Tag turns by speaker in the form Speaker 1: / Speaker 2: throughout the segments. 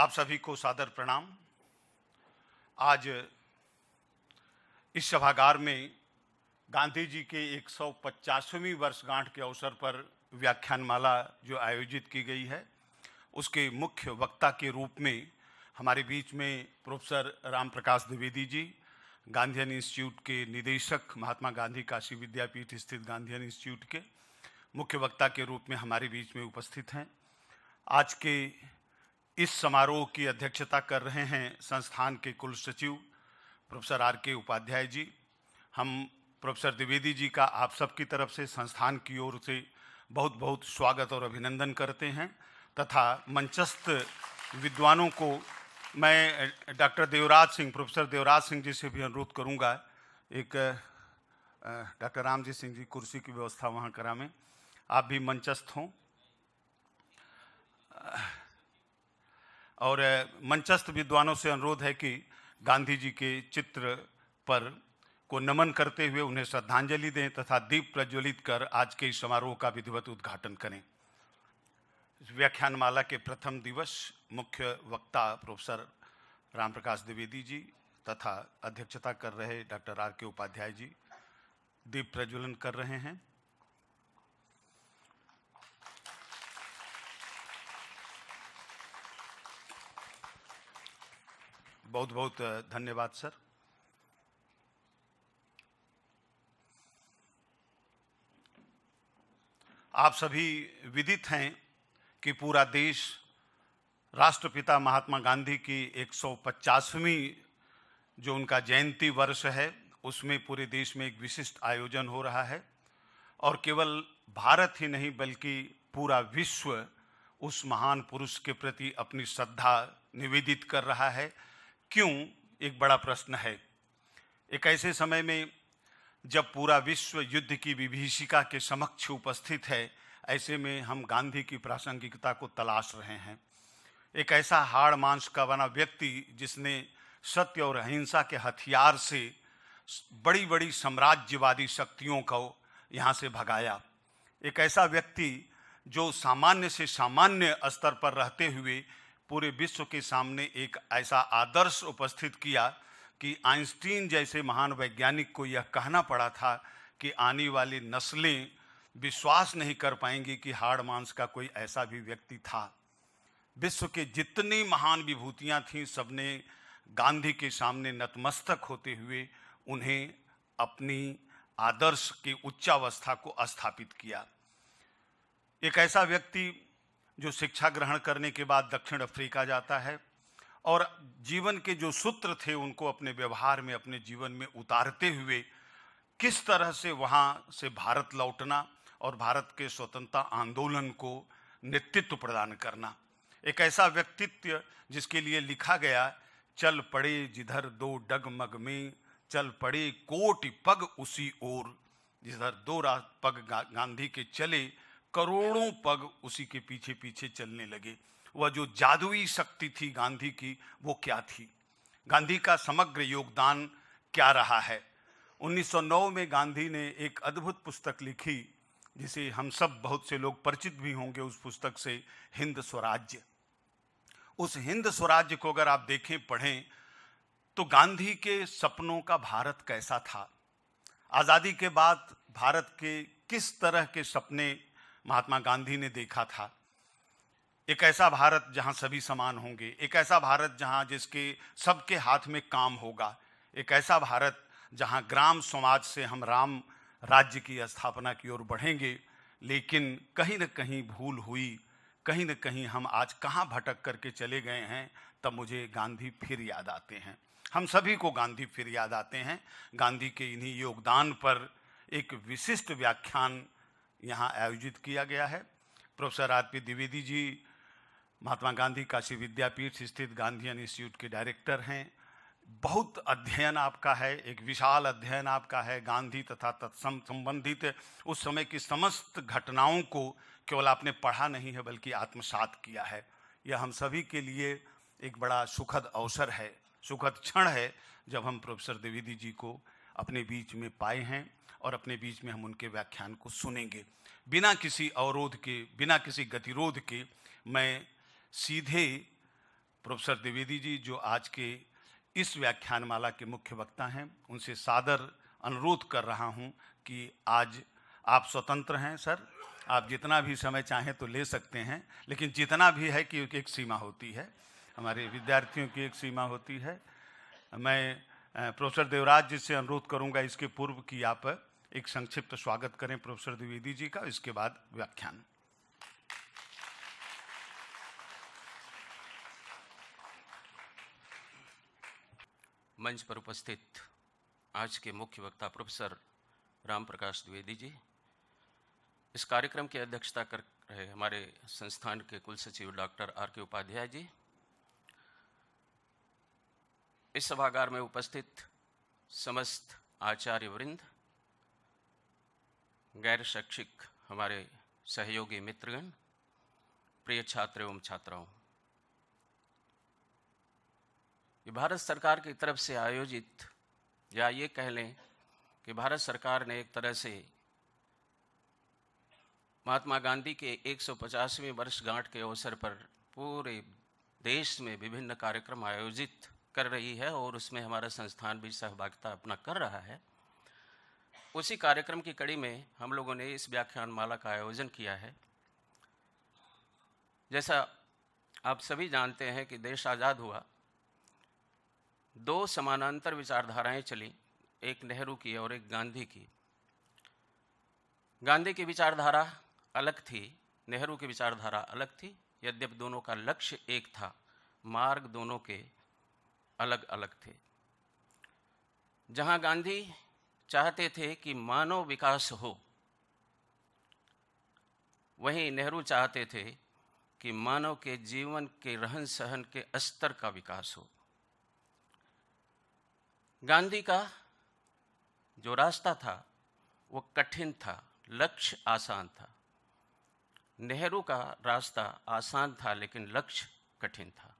Speaker 1: आप सभी को सादर प्रणाम आज इस सभागार में गांधी जी के 150वीं वर्षगांठ के अवसर पर व्याख्यानमाला जो आयोजित की गई है उसके मुख्य वक्ता के रूप में हमारे बीच में प्रोफेसर राम प्रकाश द्विवेदी जी गांधी इंस्टीट्यूट के निदेशक महात्मा गांधी काशी विद्यापीठ स्थित गांधी इंस्टीट्यूट के मुख्य वक्ता के रूप में हमारे बीच में उपस्थित हैं आज के इस समारोह की अध्यक्षता कर रहे हैं संस्थान के कुल सचिव प्रोफेसर आर के उपाध्याय जी हम प्रोफेसर द्विवेदी जी का आप सब की तरफ से संस्थान की ओर से बहुत बहुत स्वागत और अभिनंदन करते हैं तथा मंचस्थ विद्वानों को मैं डॉक्टर देवराज सिंह प्रोफेसर देवराज सिंह जी से भी अनुरोध करूंगा एक डॉक्टर रामजी सिंह जी कुर्सी की व्यवस्था वहाँ करा में आप भी मंचस्थ हों और मंचस्थ विद्वानों से अनुरोध है कि गांधी जी के चित्र पर को नमन करते हुए उन्हें श्रद्धांजलि दें तथा दीप प्रज्वलित कर आज के इस समारोह का विधिवत उद्घाटन करें व्याख्यानमाला के प्रथम दिवस मुख्य वक्ता प्रोफेसर राम प्रकाश द्विवेदी जी तथा अध्यक्षता कर रहे डॉक्टर आर के उपाध्याय जी दीप प्रज्वलन कर रहे हैं बहुत बहुत धन्यवाद सर आप सभी विदित हैं कि पूरा देश राष्ट्रपिता महात्मा गांधी की 150वीं जो उनका जयंती वर्ष है उसमें पूरे देश में एक विशिष्ट आयोजन हो रहा है और केवल भारत ही नहीं बल्कि पूरा विश्व उस महान पुरुष के प्रति अपनी श्रद्धा निवेदित कर रहा है क्यों एक बड़ा प्रश्न है एक ऐसे समय में जब पूरा विश्व युद्ध की विभीषिका के समक्ष उपस्थित है ऐसे में हम गांधी की प्रासंगिकता को तलाश रहे हैं एक ऐसा हाड़ मांस का बना व्यक्ति जिसने सत्य और अहिंसा के हथियार से बड़ी बड़ी साम्राज्यवादी शक्तियों को यहाँ से भगाया एक ऐसा व्यक्ति जो सामान्य से सामान्य स्तर पर रहते हुए पूरे विश्व के सामने एक ऐसा आदर्श उपस्थित किया कि आइंस्टीन जैसे महान वैज्ञानिक को यह कहना पड़ा था कि आने वाली नस्लें विश्वास नहीं कर पाएंगी कि हाड़ मांस का कोई ऐसा भी व्यक्ति था विश्व के जितनी महान विभूतियां थीं सबने गांधी के सामने नतमस्तक होते हुए उन्हें अपनी आदर्श की उच्चावस्था को स्थापित किया एक ऐसा व्यक्ति जो शिक्षा ग्रहण करने के बाद दक्षिण अफ्रीका जाता है और जीवन के जो सूत्र थे उनको अपने व्यवहार में अपने जीवन में उतारते हुए किस तरह से वहाँ से भारत लौटना और भारत के स्वतंत्रता आंदोलन को नेतृत्व प्रदान करना एक ऐसा व्यक्तित्व जिसके लिए लिखा गया चल पड़े जिधर दो डगमग में चल पड़े कोटि पग उसी ओर जिधर दो रात पग गांधी के चले करोड़ों पग उसी के पीछे पीछे चलने लगे वह जो जादुई शक्ति थी गांधी की वो क्या थी गांधी का समग्र योगदान क्या रहा है 1909 में गांधी ने एक अद्भुत पुस्तक लिखी जिसे हम सब बहुत से लोग परिचित भी होंगे उस पुस्तक से हिंद स्वराज्य उस हिंद स्वराज्य को अगर आप देखें पढ़ें तो गांधी के सपनों का भारत कैसा था आज़ादी के बाद भारत के किस तरह के सपने महात्मा गांधी ने देखा था एक ऐसा भारत जहां सभी समान होंगे एक ऐसा भारत जहां जिसके सबके हाथ में काम होगा एक ऐसा भारत जहां ग्राम समाज से हम राम राज्य की स्थापना की ओर बढ़ेंगे लेकिन कहीं न कहीं भूल हुई कहीं न कहीं हम आज कहाँ भटक करके चले गए हैं तब मुझे गांधी फिर याद आते हैं हम सभी को गांधी फिर याद आते हैं गांधी के इन्हीं योगदान पर एक विशिष्ट व्याख्यान यहाँ आयोजित किया गया है professor R P Dwivedi ji Mahatma Gandhi Kashi Vidyapith स्थित गांधी इंस्टीट्यूट के डायरेक्टर हैं बहुत अध्ययन आपका है एक विशाल अध्ययन आपका है गांधी तथा तत्सम संबंधित उस समय की समस्त घटनाओं को केवल आपने पढ़ा नहीं है बल्कि आत्मसात किया है यह हम सभी के लिए एक बड़ा सुखद अवसर है सुखद क्षण है जब हम प्रोफेसर द्विवेदी जी को अपने बीच में पाए हैं और अपने बीच में हम उनके व्याख्यान को सुनेंगे बिना किसी अवरोध के बिना किसी गतिरोध के मैं सीधे प्रोफेसर द्विवेदी जी जो आज के इस व्याख्यानमाला के मुख्य वक्ता हैं उनसे सादर अनुरोध कर रहा हूं कि आज आप स्वतंत्र हैं सर आप जितना भी समय चाहें तो ले सकते हैं लेकिन जितना भी है कि एक सीमा होती है हमारे विद्यार्थियों की एक सीमा होती है मैं प्रोफेसर देवराज जी से अनुरोध करूंगा इसके पूर्व कि आप एक संक्षिप्त स्वागत करें प्रोफेसर द्विवेदी जी का इसके बाद व्याख्यान
Speaker 2: मंच पर उपस्थित आज के मुख्य वक्ता प्रोफेसर राम प्रकाश द्विवेदी जी इस कार्यक्रम की अध्यक्षता कर रहे हमारे संस्थान के कुल सचिव डॉक्टर आर के उपाध्याय जी इस सभागार में उपस्थित समस्त आचार्य वृंद गैर शैक्षिक हमारे सहयोगी मित्रगण प्रिय छात्र एवं छात्राओं ये भारत सरकार की तरफ से आयोजित या ये कह लें कि भारत सरकार ने एक तरह से महात्मा गांधी के 150वें वर्षगांठ के अवसर पर पूरे देश में विभिन्न कार्यक्रम आयोजित कर रही है और उसमें हमारा संस्थान भी सहभागिता अपना कर रहा है उसी कार्यक्रम की कड़ी में हम लोगों ने इस व्याख्यान माला का आयोजन किया है जैसा आप सभी जानते हैं कि देश आज़ाद हुआ दो समानांतर विचारधाराएं चली एक नेहरू की और एक गांधी की गांधी की विचारधारा अलग थी नेहरू की विचारधारा अलग थी यद्यप दोनों का लक्ष्य एक था मार्ग दोनों के अलग अलग थे जहां गांधी चाहते थे कि मानव विकास हो वहीं नेहरू चाहते थे कि मानव के जीवन के रहन सहन के स्तर का विकास हो गांधी का जो रास्ता था वो कठिन था लक्ष्य आसान था नेहरू का रास्ता आसान था लेकिन लक्ष्य कठिन था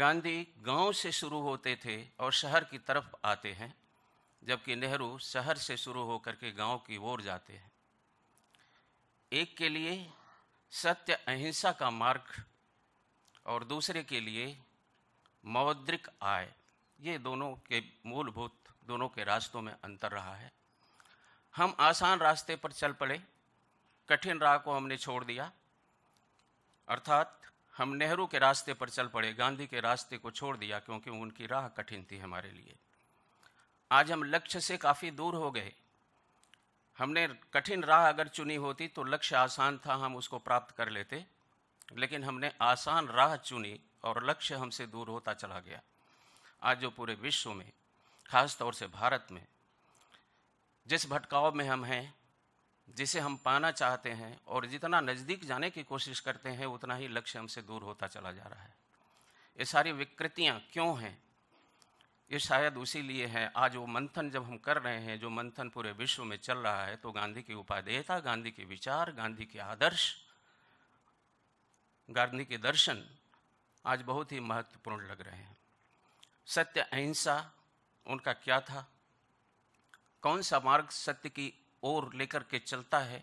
Speaker 2: गांधी गांव से शुरू होते थे और शहर की तरफ आते हैं जबकि नेहरू शहर से शुरू होकर के गांव की ओर जाते हैं एक के लिए सत्य अहिंसा का मार्ग और दूसरे के लिए मौद्रिक आय ये दोनों के मूलभूत दोनों के रास्तों में अंतर रहा है हम आसान रास्ते पर चल पड़े कठिन राह को हमने छोड़ दिया अर्थात हम नेहरू के रास्ते पर चल पड़े गांधी के रास्ते को छोड़ दिया क्योंकि उनकी राह कठिन थी हमारे लिए आज हम लक्ष्य से काफ़ी दूर हो गए हमने कठिन राह अगर चुनी होती तो लक्ष्य आसान था हम उसको प्राप्त कर लेते लेकिन हमने आसान राह चुनी और लक्ष्य हमसे दूर होता चला गया आज जो पूरे विश्व में खास तौर से भारत में जिस भटकाव में हम हैं जिसे हम पाना चाहते हैं और जितना नज़दीक जाने की कोशिश करते हैं उतना ही लक्ष्य हमसे दूर होता चला जा रहा है ये सारी विकृतियाँ क्यों हैं ये शायद उसी लिए है आज वो मंथन जब हम कर रहे हैं जो मंथन पूरे विश्व में चल रहा है तो गांधी की उपाधेयता गांधी के विचार गांधी के आदर्श गांधी के दर्शन आज बहुत ही महत्वपूर्ण लग रहे हैं सत्य अहिंसा उनका क्या था कौन सा मार्ग सत्य की ओर लेकर के चलता है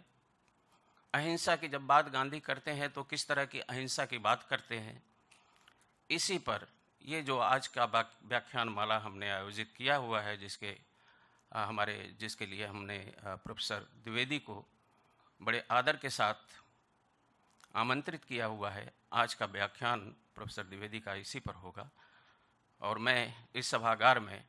Speaker 2: अहिंसा की जब बात गांधी करते हैं तो किस तरह की अहिंसा की बात करते हैं इसी पर ये जो आज का व्याख्यान माला हमने आयोजित किया हुआ है जिसके आ, हमारे जिसके लिए हमने प्रोफेसर द्विवेदी को बड़े आदर के साथ आमंत्रित किया हुआ है आज का व्याख्यान प्रोफेसर द्विवेदी का इसी पर होगा और मैं इस सभागार में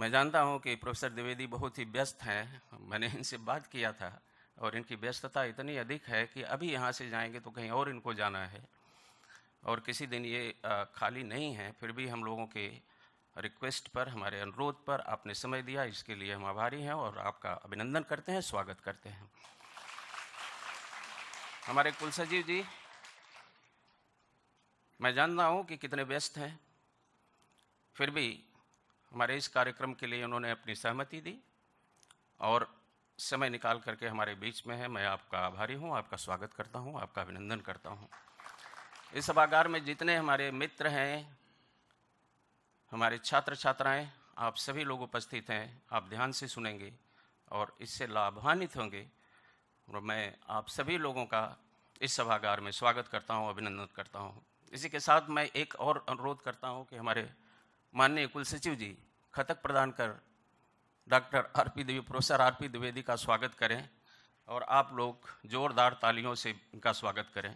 Speaker 2: मैं जानता हूं कि प्रोफेसर द्विवेदी बहुत ही व्यस्त हैं मैंने इनसे बात किया था और इनकी व्यस्तता इतनी अधिक है कि अभी यहाँ से जाएंगे तो कहीं और इनको जाना है और किसी दिन ये खाली नहीं है फिर भी हम लोगों के रिक्वेस्ट पर हमारे अनुरोध पर आपने समय दिया इसके लिए हम आभारी हैं और आपका अभिनंदन करते हैं स्वागत करते हैं हमारे कुल सचिव जी मैं जानता हूँ कि कितने व्यस्त हैं फिर भी हमारे इस कार्यक्रम के लिए उन्होंने अपनी सहमति दी और समय निकाल करके हमारे बीच में है मैं आपका आभारी हूँ आपका स्वागत करता हूँ आपका अभिनंदन करता हूँ इस सभागार में जितने हमारे मित्र हैं हमारे छात्र छात्राएं आप सभी लोग उपस्थित हैं आप ध्यान से सुनेंगे और इससे लाभान्वित होंगे और मैं आप सभी लोगों का इस सभागार में स्वागत करता हूँ अभिनंदन करता हूँ इसी के साथ मैं एक और अनुरोध करता हूँ कि हमारे माननीय कुलसचिव जी खतक प्रदान कर doctor R P Devi professor R P Dwivedi का स्वागत करें और आप लोग जोरदार तालियों से इनका स्वागत करें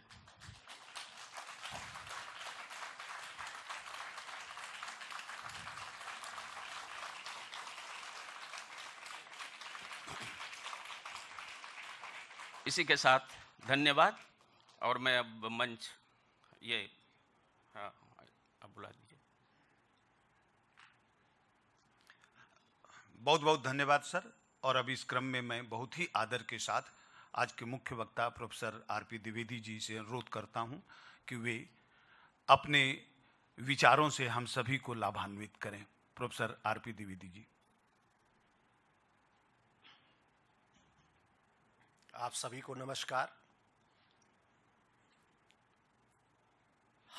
Speaker 2: इसी के साथ धन्यवाद और मैं अब मंच ये हाँ बहुत बहुत
Speaker 1: धन्यवाद सर और अब इस क्रम में मैं बहुत ही आदर के साथ आज के मुख्य वक्ता प्रोफेसर आरपी द्विवेदी जी से अनुरोध करता हूं कि वे अपने विचारों से हम सभी को लाभान्वित करें प्रोफेसर आरपी द्विवेदी जी
Speaker 3: आप सभी को नमस्कार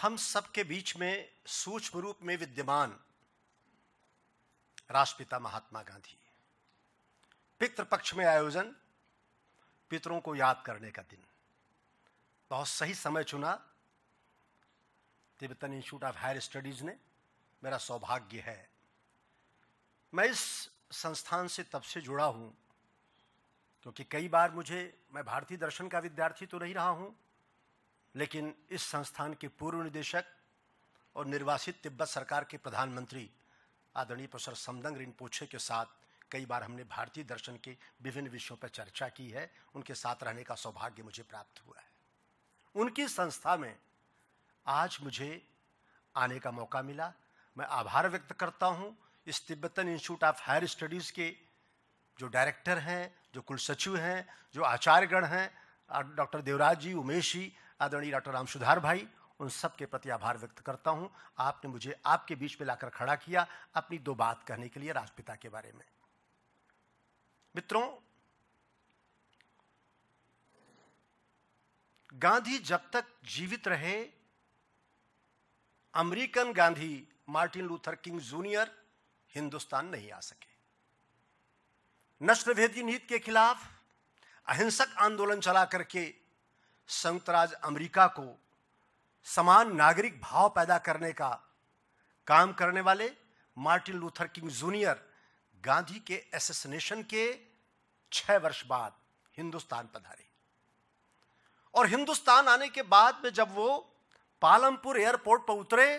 Speaker 3: हम सबके बीच में सूक्ष्म रूप में विद्यमान राष्ट्रपिता महात्मा गांधी पितृपक्ष पक्ष में आयोजन पितरों को याद करने का दिन बहुत सही समय चुना Tibetan institute of higher studies ने मेरा सौभाग्य है मैं इस संस्थान से तब से जुड़ा हूँ क्योंकि कई बार मुझे मैं भारतीय दर्शन का विद्यार्थी तो नहीं रहा हूँ लेकिन इस संस्थान के पूर्व निदेशक और निर्वासित तिब्बत सरकार के प्रधानमंत्री आदरणीय प्रोफेसर समदंग रिनपोछे के साथ कई बार हमने भारतीय दर्शन के विभिन्न विषयों पर चर्चा की है उनके साथ रहने का सौभाग्य मुझे प्राप्त हुआ है उनकी संस्था में आज मुझे आने का मौका मिला मैं आभार व्यक्त करता हूँ इस Tibetan institute of higher studies के जो डायरेक्टर हैं जो कुल सचिव हैं जो आचार्यगण हैं डॉक्टर देवराज जी उमेश जी आदरणीय डॉक्टर राम सुधार भाई उन सब के प्रति आभार व्यक्त करता हूं आपने मुझे आपके बीच में लाकर खड़ा किया अपनी दो बात कहने के लिए राष्ट्रपिता के बारे में मित्रों गांधी जब तक जीवित रहे American Gandhi Martin Luther King junior Hindustan नहीं आ सके नष्टभेदी नीति के खिलाफ अहिंसक आंदोलन चला करके संयुक्त राज्य अमरीका को समान नागरिक भाव पैदा करने का काम करने वाले Martin Luther King junior Gandhi के एसेसिनेशन के छह वर्ष बाद हिंदुस्तान पधारे और हिंदुस्तान आने के बाद में जब वो पालमपुर एयरपोर्ट पर उतरे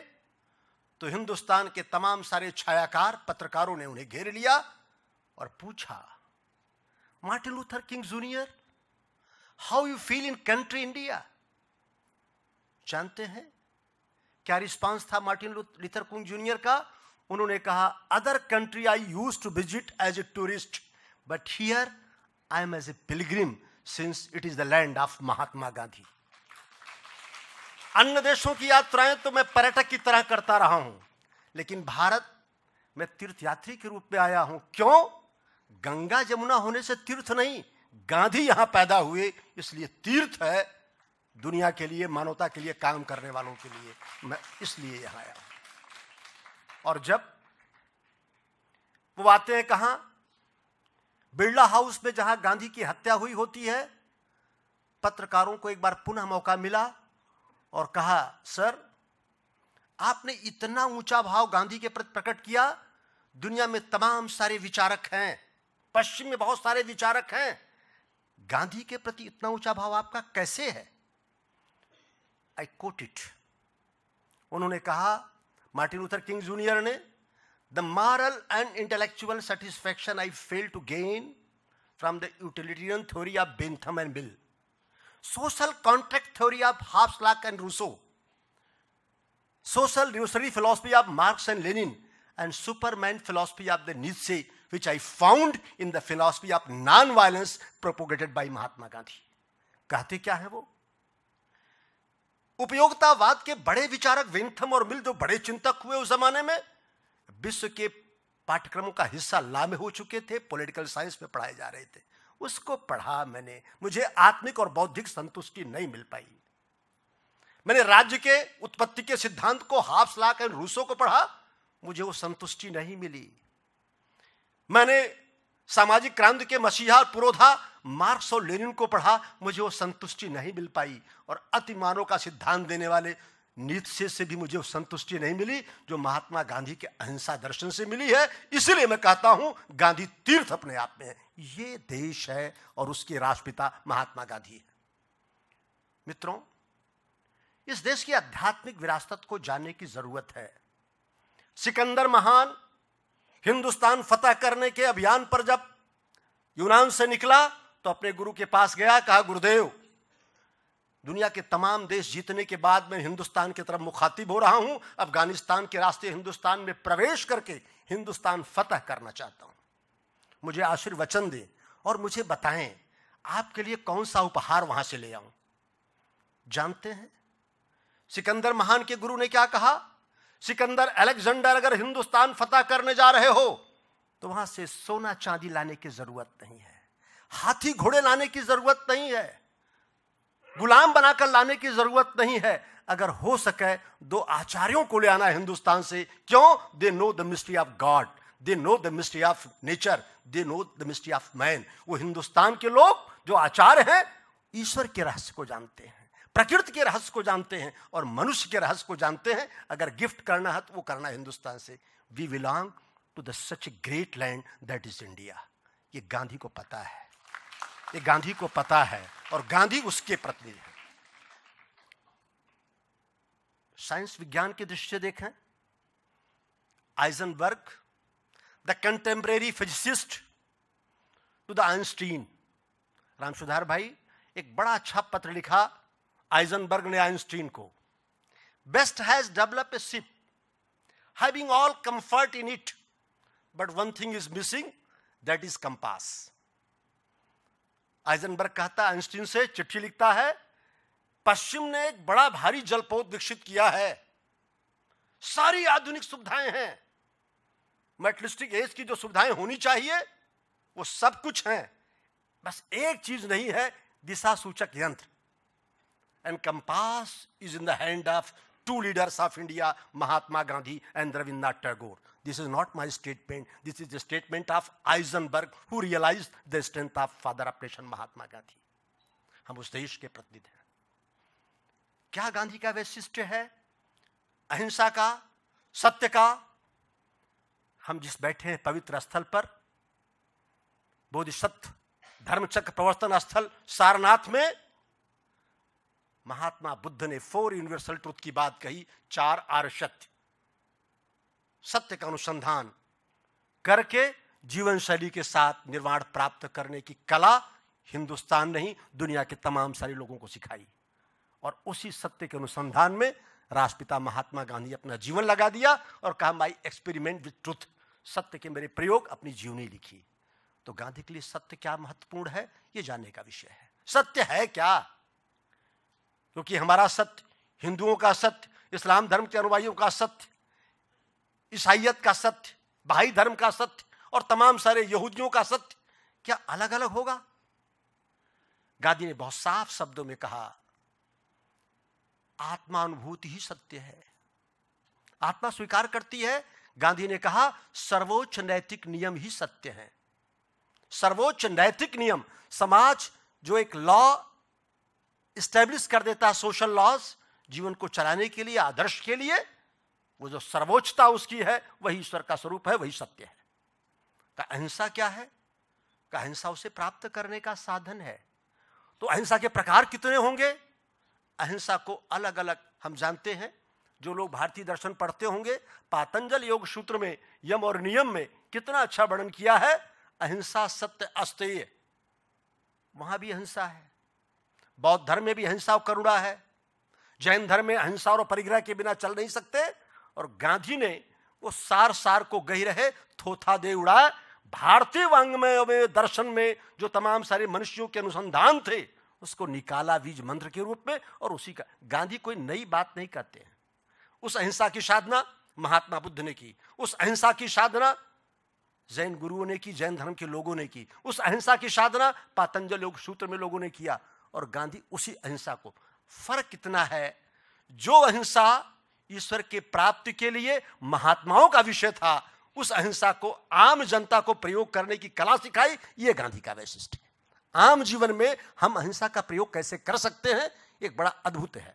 Speaker 3: तो हिंदुस्तान के तमाम सारे छायाकार पत्रकारों ने उन्हें घेर लिया और पूछा Martin Luther King junior how you feel in country India जानते हैं क्या रिस्पांस था मार्टिन लिथर कुंग जूनियर का उन्होंने कहा other country I use to visit as a tourist but here I am as a pilgrim since it is the land of Mahatma Gandhi अन्य देशों की यात्राएं तो मैं पर्यटक की तरह करता रहा हूं लेकिन भारत मैं तीर्थयात्री के रूप में आया हूं क्यों गंगा जमुना होने से तीर्थ नहीं गांधी यहां पैदा हुए इसलिए तीर्थ है दुनिया के लिए मानवता के लिए काम करने वालों के लिए मैं इसलिए यहां आया और जब वो आते हैं कहां बिरला हाउस में जहां गांधी की हत्या हुई होती है पत्रकारों को एक बार पुनः मौका मिला और कहा सर आपने इतना ऊंचा भाव गांधी के प्रति प्रकट किया दुनिया में तमाम सारे विचारक हैं पश्चिम में बहुत सारे विचारक हैं गांधी के प्रति इतना ऊंचा भाव आपका कैसे है आई कोट इट उन्होंने कहा मार्टिन लूथर किंग जूनियर ने the moral and intellectual satisfaction I fail to gain from the utilitarian theory of Bentham and Mill social contract theory of Hobbes Locke and Rousseau social revolutionary philosophy of Marx and Lenin and superman philosophy of the Nietzsche which I found in the philosophy of non violence propagated by Mahatma Gandhi कहते क्या है वो उपयोगितावाद के बड़े विचारक विंथम और मिल जो बड़े चिंतक हुए उस जमाने में विश्व के पाठ्यक्रमों का हिस्सा ला हो चुके थे पॉलिटिकल साइंस में पढ़ाए जा रहे थे उसको पढ़ा मैंने मुझे आत्मिक और बौद्धिक संतुष्टि नहीं मिल पाई मैंने राज्य के उत्पत्ति के सिद्धांत को हाफ लाख एंड रूसो को पढ़ा मुझे वो संतुष्टि नहीं मिली मैंने सामाजिक क्रांति के मसीहा पुरोधा मार्क्स और लेनिन को पढ़ा मुझे वो संतुष्टि नहीं मिल पाई और अति मानव का सिद्धांत देने वाले नीतसे से भी मुझे संतुष्टि नहीं मिली जो महात्मा गांधी के अहिंसा दर्शन से मिली है इसलिए मैं कहता हूं गांधी तीर्थ अपने आप में है ये देश है और उसके राष्ट्रपिता महात्मा गांधी है मित्रों इस देश की आध्यात्मिक विरासत को जानने की जरूरत है सिकंदर महान हिंदुस्तान फतह करने के अभियान पर जब यूनान से निकला तो अपने गुरु के पास गया कहा गुरुदेव दुनिया के तमाम देश जीतने के बाद मैं हिंदुस्तान की तरफ मुखातिब हो रहा हूं अफगानिस्तान के रास्ते हिंदुस्तान में प्रवेश करके हिंदुस्तान फतह करना चाहता हूं मुझे आशीर्वचन दें और मुझे बताएं आपके लिए कौन सा उपहार वहां से ले आऊं जानते हैं सिकंदर महान के गुरु ने क्या कहा सिकंदर अलेक्जेंडर अगर हिंदुस्तान फतह करने जा रहे हो तो वहां से सोना चांदी लाने की जरूरत नहीं है हाथी घोड़े लाने की जरूरत नहीं है गुलाम बनाकर लाने की जरूरत नहीं है अगर हो सके दो आचार्यों को ले आना हिंदुस्तान से क्यों they know the mystery of God they know the mystery of nature they know the mystery of man वो हिंदुस्तान के लोग जो आचार्य हैं ईश्वर के रहस्य को जानते हैं प्रकृति के रहस्य को जानते हैं और मनुष्य के रहस्य को जानते हैं अगर गिफ्ट करना है तो वो करना हिंदुस्तान से we belong to the such great land that is India ये गांधी को पता है ये गांधी को पता है और गांधी उसके प्रति है साइंस विज्ञान की दृष्टि देखें Heisenberg the contemporary physicist to the Einstein राम सुधार भाई एक बड़ा अच्छा पत्र लिखा आइजनबर्ग ने आइंस्टीन को west has develop a ship having all comfort in it but one thing is missing that is compass Heisenberg कहता आइंस्टीन से चिट्ठी लिखता है पश्चिम ने एक बड़ा भारी जलपोत विकसित किया है सारी आधुनिक सुविधाएं हैं मेटलिस्टिक एज की जो सुविधाएं होनी चाहिए वो सब कुछ हैं बस एक चीज नहीं है दिशा सूचक यंत्र And compass is in the hand of two leaders of India, Mahatma Gandhi and Rabindranath Tagore. This is not my statement. This is the statement of Eisenberg, who realized the strength of father of nation महात्मा गांधी हम उस देश के प्रतिनिधि हैं क्या गांधी का वैशिष्ट्य है अहिंसा का सत्य का हम जिस बैठे हैं पवित्र स्थल पर बोधिसत्व धर्मचक्र प्रवर्तन स्थल सारनाथ में महात्मा बुद्ध ने फोर यूनिवर्सल ट्रुथ की बात कही चार आर सत्य सत्य का अनुसंधान करके जीवन शैली के साथ निर्माण प्राप्त करने की कला हिंदुस्तान नहीं दुनिया के तमाम सारे लोगों को सिखाई और उसी सत्य के अनुसंधान में राष्ट्रपिता महात्मा गांधी अपना जीवन लगा दिया और कहा माई एक्सपेरिमेंट विथ ट्रुथ सत्य के मेरे प्रयोग अपनी जीवनी लिखी तो गांधी के लिए सत्य क्या महत्वपूर्ण है यह जानने का विषय है सत्य है क्या क्योंकि हमारा सत्य हिंदुओं का सत्य इस्लाम धर्म के अनुयायियों का सत्य ईसाइत का सत्य भाई धर्म का सत्य और तमाम सारे यहूदियों का सत्य क्या अलग अलग होगा गांधी ने बहुत साफ शब्दों में कहा आत्मानुभूति ही सत्य है आत्मा स्वीकार करती है गांधी ने कहा सर्वोच्च नैतिक नियम ही सत्य है सर्वोच्च नैतिक नियम समाज जो एक लॉ स्टैब्लिश कर देता है सोशल लॉज जीवन को चलाने के लिए आदर्श के लिए वो जो सर्वोच्चता उसकी है वही ईश्वर का स्वरूप है वही सत्य है का अहिंसा क्या है का अहिंसा उसे प्राप्त करने का साधन है तो अहिंसा के प्रकार कितने होंगे अहिंसा को अलग अलग हम जानते हैं जो लोग भारतीय दर्शन पढ़ते होंगे पातंजल योग सूत्र में यम और नियम में कितना अच्छा वर्णन किया है अहिंसा सत्य अस्तेय वहां भी अहिंसा है बौद्ध धर्म में भी अहिंसा और करुणा है जैन धर्म में अहिंसा और परिग्रह के बिना चल नहीं सकते और गांधी ने वो सार सार को गही रहे थोथा दे उड़ा भारतीय वांग में दर्शन में जो तमाम सारे मनुष्यों के अनुसंधान थे उसको निकाला बीज मंत्र के रूप में और उसी का गांधी कोई नई बात नहीं कहते हैं उस अहिंसा की साधना महात्मा बुद्ध ने की उस अहिंसा की साधना जैन गुरुओं ने की जैन धर्म के लोगों ने की उस अहिंसा की साधना पातंजल योग सूत्र में लोगों ने किया और गांधी उसी अहिंसा को फर्क कितना है जो अहिंसा ईश्वर के प्राप्ति के लिए महात्माओं का विषय था उस अहिंसा को आम जनता को प्रयोग करने की कला सिखाई यह गांधी का वैशिष्ट है आम जीवन में हम अहिंसा का प्रयोग कैसे कर सकते हैं एक बड़ा अद्भुत है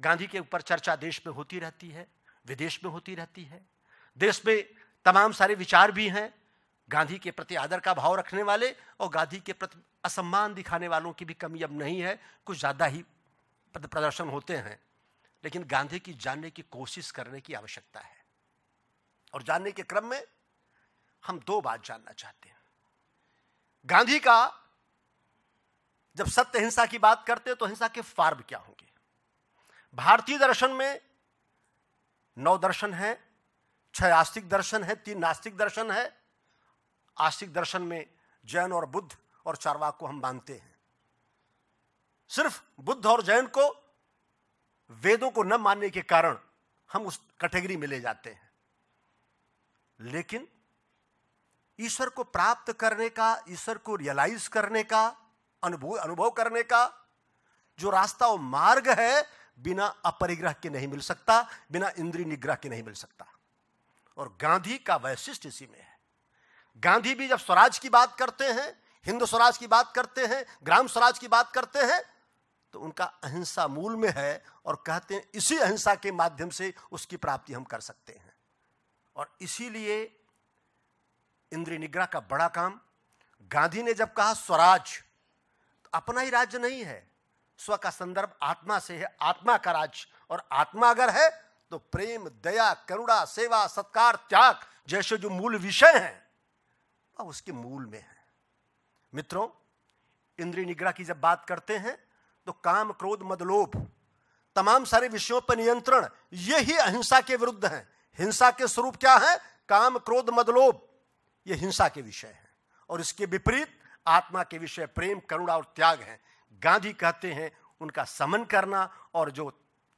Speaker 3: गांधी के ऊपर चर्चा देश में होती रहती है विदेश में होती रहती है देश में तमाम सारे विचार भी हैं गांधी के प्रति आदर का भाव रखने वाले और गांधी के प्रति असम्मान दिखाने वालों की भी कमी अब नहीं है कुछ ज़्यादा ही प्रदर्शन होते हैं लेकिन गांधी की जानने की कोशिश करने की आवश्यकता है और जानने के क्रम में हम दो बात जानना चाहते हैं गांधी का जब सत्य हिंसा की बात करते हैं तो हिंसा के फार्म क्या होंगे भारतीय दर्शन में नौ दर्शन है छह आस्तिक दर्शन है तीन नास्तिक दर्शन है आस्तिक दर्शन में जैन और बुद्ध और चारवाक को हम मानते हैं सिर्फ बुद्ध और जैन को वेदों को न मानने के कारण हम उस कैटेगरी में ले जाते हैं लेकिन ईश्वर को प्राप्त करने का ईश्वर को रियलाइज करने का अनुभव अनुभव करने का जो रास्ता और मार्ग है बिना अपरिग्रह के नहीं मिल सकता बिना इंद्री निग्रह के नहीं मिल सकता और गांधी का वैशिष्ट इसी में है गांधी भी जब स्वराज की बात करते हैं हिंदू स्वराज की बात करते हैं ग्राम स्वराज की बात करते हैं तो उनका अहिंसा मूल में है और कहते हैं इसी अहिंसा के माध्यम से उसकी प्राप्ति हम कर सकते हैं और इसीलिए इंद्र निग्रह का बड़ा काम गांधी ने जब कहा स्वराज तो अपना ही राज्य नहीं है स्व का संदर्भ आत्मा से है आत्मा का राज्य और आत्मा अगर है तो प्रेम दया करुणा सेवा सत्कार त्याग जैसे जो मूल विषय हैं और उसके मूल में है मित्रों इंद्रिय निग्रह की जब बात करते हैं तो काम क्रोध मदलोभ तमाम सारे विषयों पर नियंत्रण ये ही अहिंसा के विरुद्ध हैं हिंसा के स्वरूप क्या है काम क्रोध मदलोभ ये हिंसा के विषय हैं और इसके विपरीत आत्मा के विषय प्रेम करुणा और त्याग हैं गांधी कहते हैं उनका समन करना और जो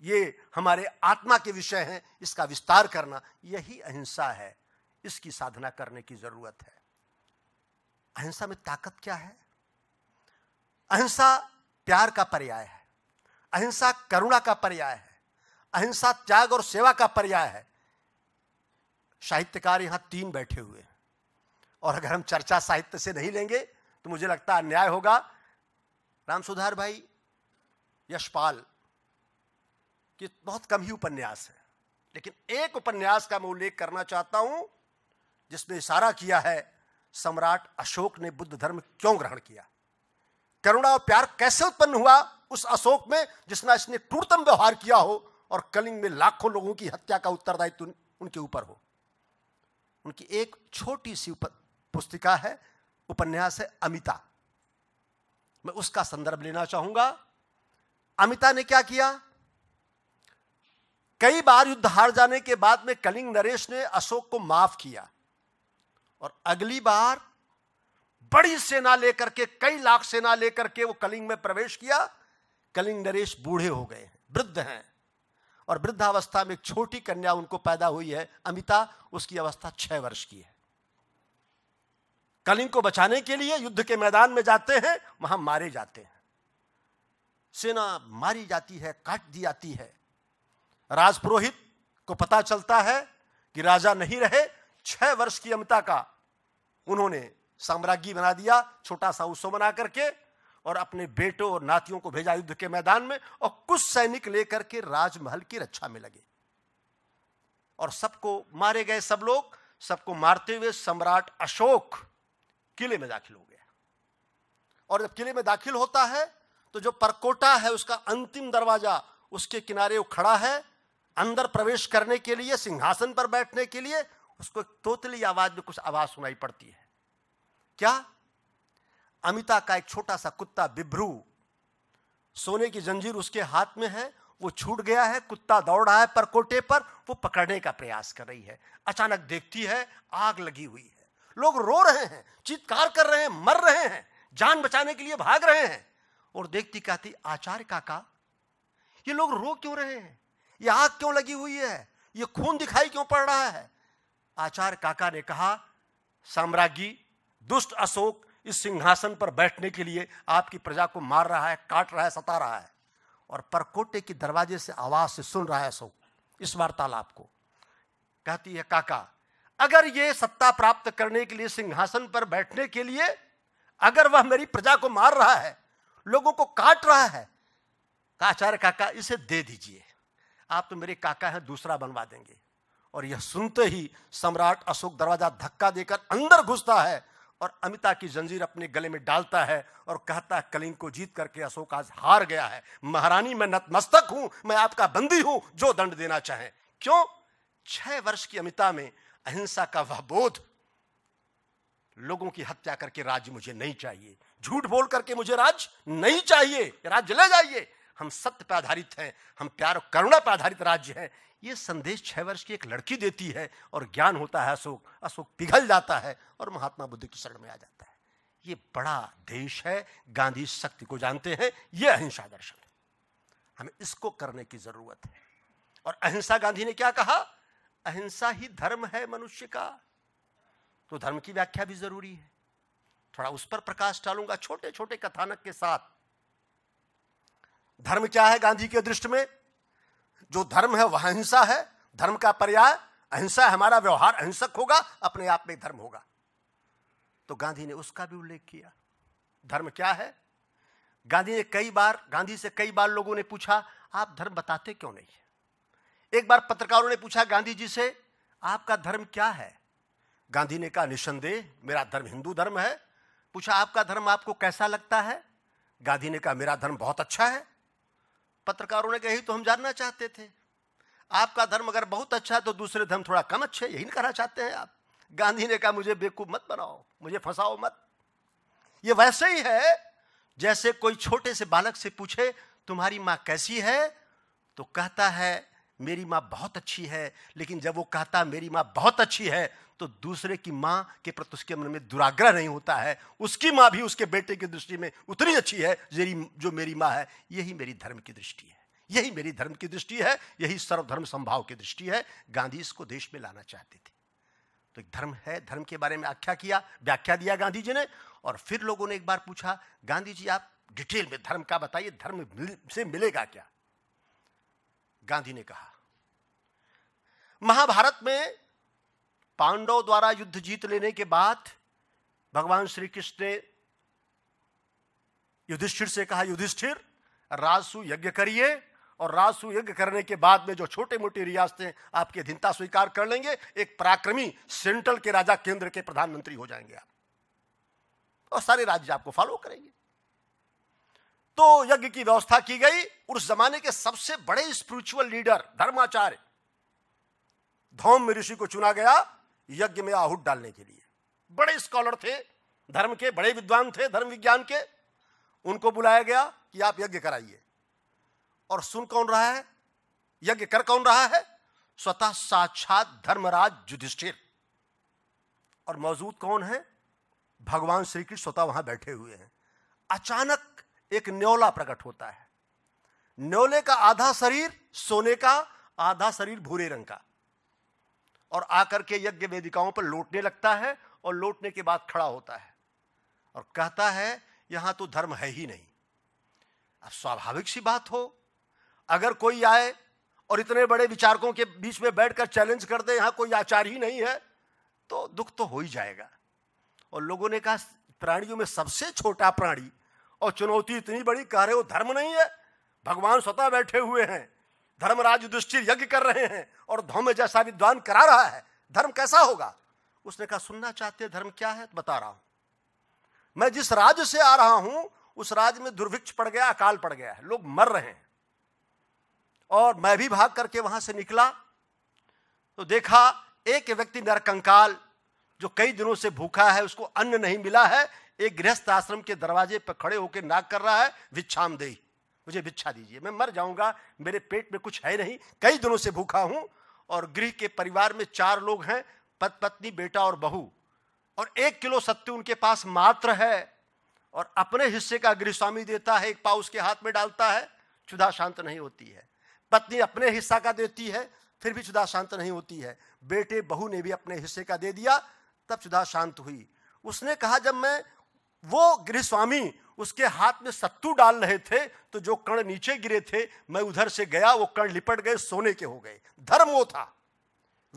Speaker 3: ये हमारे आत्मा के विषय हैं इसका विस्तार करना यही अहिंसा है इसकी साधना करने की जरूरत है अहिंसा में ताकत क्या है अहिंसा प्यार का पर्याय है अहिंसा करुणा का पर्याय है अहिंसा त्याग और सेवा का पर्याय है साहित्यकार यहां तीन बैठे हुए हैं और अगर हम चर्चा साहित्य से नहीं लेंगे तो मुझे लगता है अन्याय होगा राम सुधार भाई यशपाल कि बहुत कम ही उपन्यास है लेकिन एक उपन्यास का मैं उल्लेख करना चाहता हूं जिसने इशारा किया है सम्राट अशोक ने बुद्ध धर्म क्यों ग्रहण किया करुणा और प्यार कैसे उत्पन्न हुआ उस अशोक में जिसने इसने क्रूरतम व्यवहार किया हो और कलिंग में लाखों लोगों की हत्या का उत्तरदायित्व उनके ऊपर हो उनकी एक छोटी सी पुस्तिका है उपन्यास है अमिता मैं उसका संदर्भ लेना चाहूंगा अमिता ने क्या किया कई बार युद्ध हार जाने के बाद में कलिंग नरेश ने अशोक को माफ किया और अगली बार बड़ी सेना लेकर के कई लाख सेना लेकर के वो कलिंग में प्रवेश किया कलिंग नरेश बूढ़े हो गए हैं वृद्ध हैं और वृद्धावस्था में एक छोटी कन्या उनको पैदा हुई है अमिता उसकी अवस्था छह वर्ष की है कलिंग को बचाने के लिए युद्ध के मैदान में जाते हैं वहां मारे जाते हैं सेना मारी जाती है काट दी जाती है राजपुरोहित को पता चलता है कि राजा नहीं रहे छह वर्ष की अमिता का उन्होंने साम्राज्ञी बना दिया छोटा सा उत्सव बना करके और अपने बेटों और नातियों को भेजा युद्ध के मैदान में और कुछ सैनिक लेकर के राजमहल की रक्षा में लगे और सबको मारे गए सब लोग सबको मारते हुए सम्राट अशोक किले में दाखिल हो गया और जब किले में दाखिल होता है तो जो परकोटा है उसका अंतिम दरवाजा उसके किनारे वो खड़ा है अंदर प्रवेश करने के लिए सिंहासन पर बैठने के लिए उसको एक तोतली आवाज में कुछ आवाज सुनाई पड़ती है क्या अमिता का एक छोटा सा कुत्ता बिब्रू सोने की जंजीर उसके हाथ में है वो छूट गया है कुत्ता दौड़ रहा है पर कोटे पर वो पकड़ने का प्रयास कर रही है अचानक देखती है आग लगी हुई है लोग रो रहे हैं चित्कार कर रहे हैं मर रहे हैं जान बचाने के लिए भाग रहे हैं और देखती कहती आचार्य काका ये लोग रो क्यों रहे हैं ये आग क्यों लगी हुई है ये खून दिखाई क्यों पड़ रहा है आचार्य काका ने कहा साम्राज्ञी दुष्ट अशोक इस सिंहासन पर बैठने के लिए आपकी प्रजा को मार रहा है काट रहा है सता रहा है और परकोटे के दरवाजे से आवाज से सुन रहा है अशोक इस वार्तालाप को कहती है काका अगर ये सत्ता प्राप्त करने के लिए सिंहासन पर बैठने के लिए अगर वह मेरी प्रजा को मार रहा है लोगों को काट रहा है तो आचार्य काका इसे दे दीजिए आप तो मेरे काका हैं दूसरा बनवा देंगे और यह सुनते ही सम्राट अशोक दरवाजा धक्का देकर अंदर घुसता है और अमिता की जंजीर अपने गले में डालता है और कहता है कलिंग को जीत करके अशोक आज हार गया है महारानी मैं नतमस्तक हूं मैं आपका बंदी हूं जो दंड देना चाहे क्यों छह वर्ष की अमिता में अहिंसा का वह बोध लोगों की हत्या करके राज्य मुझे नहीं चाहिए झूठ बोल करके मुझे राज नहीं चाहिए राज्य ले जाइए हम सत्य पर आधारित हैं हम प्यार और करुणा पर आधारित राज्य हैं ये संदेश छह वर्ष की एक लड़की देती है और ज्ञान होता है अशोक अशोक पिघल जाता है और महात्मा बुद्ध की शरण में आ जाता है ये बड़ा देश है गांधी शक्ति को जानते हैं ये अहिंसा दर्शन हमें इसको करने की जरूरत है और अहिंसा गांधी ने क्या कहा अहिंसा ही धर्म है मनुष्य का तो धर्म की व्याख्या भी जरूरी है थोड़ा उस पर प्रकाश डालूंगा छोटे छोटे कथानक के साथ धर्म क्या है गांधी के दृष्टि में जो धर्म है वह अहिंसा है धर्म का पर्याय अहिंसा हमारा व्यवहार अहिंसक होगा अपने आप में धर्म होगा तो गांधी ने उसका भी उल्लेख किया धर्म क्या है गांधी ने कई बार गांधी से कई बार लोगों ने पूछा आप धर्म बताते क्यों नहीं एक बार पत्रकारों ने पूछा गांधी जी से आपका धर्म क्या है गांधी ने कहा निसंदेह मेरा धर्म हिंदू धर्म है पूछा आपका धर्म आपको कैसा लगता है गांधी ने कहा मेरा धर्म बहुत अच्छा है पत्रकारों ने कही तो हम जानना चाहते थे आपका धर्म अगर बहुत अच्छा है तो दूसरे धर्म थोड़ा कम अच्छे यही नहीं कहना चाहते हैं आप गांधी ने कहा मुझे बेवकूफ मत बनाओ मुझे फंसाओ मत ये वैसे ही है जैसे कोई छोटे से बालक से पूछे तुम्हारी माँ कैसी है तो कहता है मेरी माँ बहुत अच्छी है लेकिन जब वो कहता मेरी माँ बहुत अच्छी है तो दूसरे की माँ के प्रति उसके मन में दुराग्रह नहीं होता है उसकी माँ भी उसके बेटे की दृष्टि में उतनी अच्छी है जेरी जो मेरी माँ है यही मेरी धर्म की दृष्टि है यही मेरी धर्म की दृष्टि है यही सर्वधर्म संभाव की दृष्टि है गांधी इसको देश में लाना चाहते थे तो एक धर्म है धर्म के बारे में आख्या किया व्याख्या दिया गांधी जी ने और फिर लोगों ने एक बार पूछा गांधी जी आप डिटेल में धर्म का बताइए धर्म से मिलेगा क्या गांधी ने कहा महाभारत में पांडव द्वारा युद्ध जीत लेने के बाद भगवान श्री कृष्ण ने युधिष्ठिर से कहा युधिष्ठिर राजसु यज्ञ करिए और राजसु यज्ञ करने के बाद में जो छोटे मोटे रियासतें आपकी अधीनता स्वीकार कर लेंगे एक पराक्रमी सेंट्रल के राजा केंद्र के प्रधानमंत्री हो जाएंगे आप और सारे राज्य आपको फॉलो करेंगे तो यज्ञ की व्यवस्था की गई उस जमाने के सबसे बड़े स्पिरिचुअल लीडर धर्माचार्य धौम ऋषि को चुना गया यज्ञ में आहुत डालने के लिए बड़े स्कॉलर थे धर्म के बड़े विद्वान थे धर्म विज्ञान के उनको बुलाया गया कि आप यज्ञ कराइए और सुन कौन रहा है यज्ञ कर कौन रहा है स्वतः साक्षात धर्मराज युधिष्ठिर और मौजूद कौन है भगवान श्री कृष्ण स्वतः वहां बैठे हुए हैं अचानक एक न्योला प्रकट होता है नोले का आधा शरीर सोने का आधा शरीर भूरे रंग का और आकर के यज्ञ वेदिकाओं पर लौटने लगता है और लौटने के बाद खड़ा होता है और कहता है यहां तो धर्म है ही नहीं अब स्वाभाविक सी बात हो अगर कोई आए और इतने बड़े विचारकों के बीच में बैठकर चैलेंज कर दे यहां कोई आचार ही नहीं है तो दुख तो हो ही जाएगा और लोगों ने कहा प्राणियों में सबसे छोटा प्राणी और चुनौती इतनी बड़ी कह रहे हो धर्म नहीं है भगवान स्वतः बैठे हुए हैं धर्मराज युधिष्ठिर यज्ञ कर रहे हैं और धौम जैसा विद्वान करा रहा है धर्म कैसा होगा उसने कहा सुनना चाहते धर्म क्या है तो बता रहा हूं मैं जिस राज्य से आ रहा हूं उस राज्य में दुर्भिक्ष पड़ गया अकाल पड़ गया है लोग मर रहे हैं और मैं भी भाग करके वहां से निकला तो देखा एक व्यक्ति नरकंकाल जो कई दिनों से भूखा है उसको अन्न नहीं मिला है एक गृहस्थ आश्रम के दरवाजे पर खड़े होकर नाक कर रहा है विच्छाम देही मुझे भिक्षा दीजिए मैं मर जाऊंगा मेरे पेट में कुछ है नहीं कई दिनों से भूखा हूं और गृह के परिवार में चार लोग हैं पत पत्नी बेटा और बहू और एक किलो सत्तू उनके पास मात्र है और अपने हिस्से का गृह स्वामी देता है एक पाव उसके हाथ में डालता है क्षुधा शांत नहीं होती है पत्नी अपने हिस्सा का देती है फिर भी क्षुधा शांत नहीं होती है बेटे बहू ने भी अपने हिस्से का दे दिया तब क्षुधा शांत हुई उसने कहा जब मैं वो गृह स्वामी उसके हाथ में सत्तू डाल रहे थे तो जो कण नीचे गिरे थे मैं उधर से गया वो कण लिपट गए सोने के हो गए धर्म वो था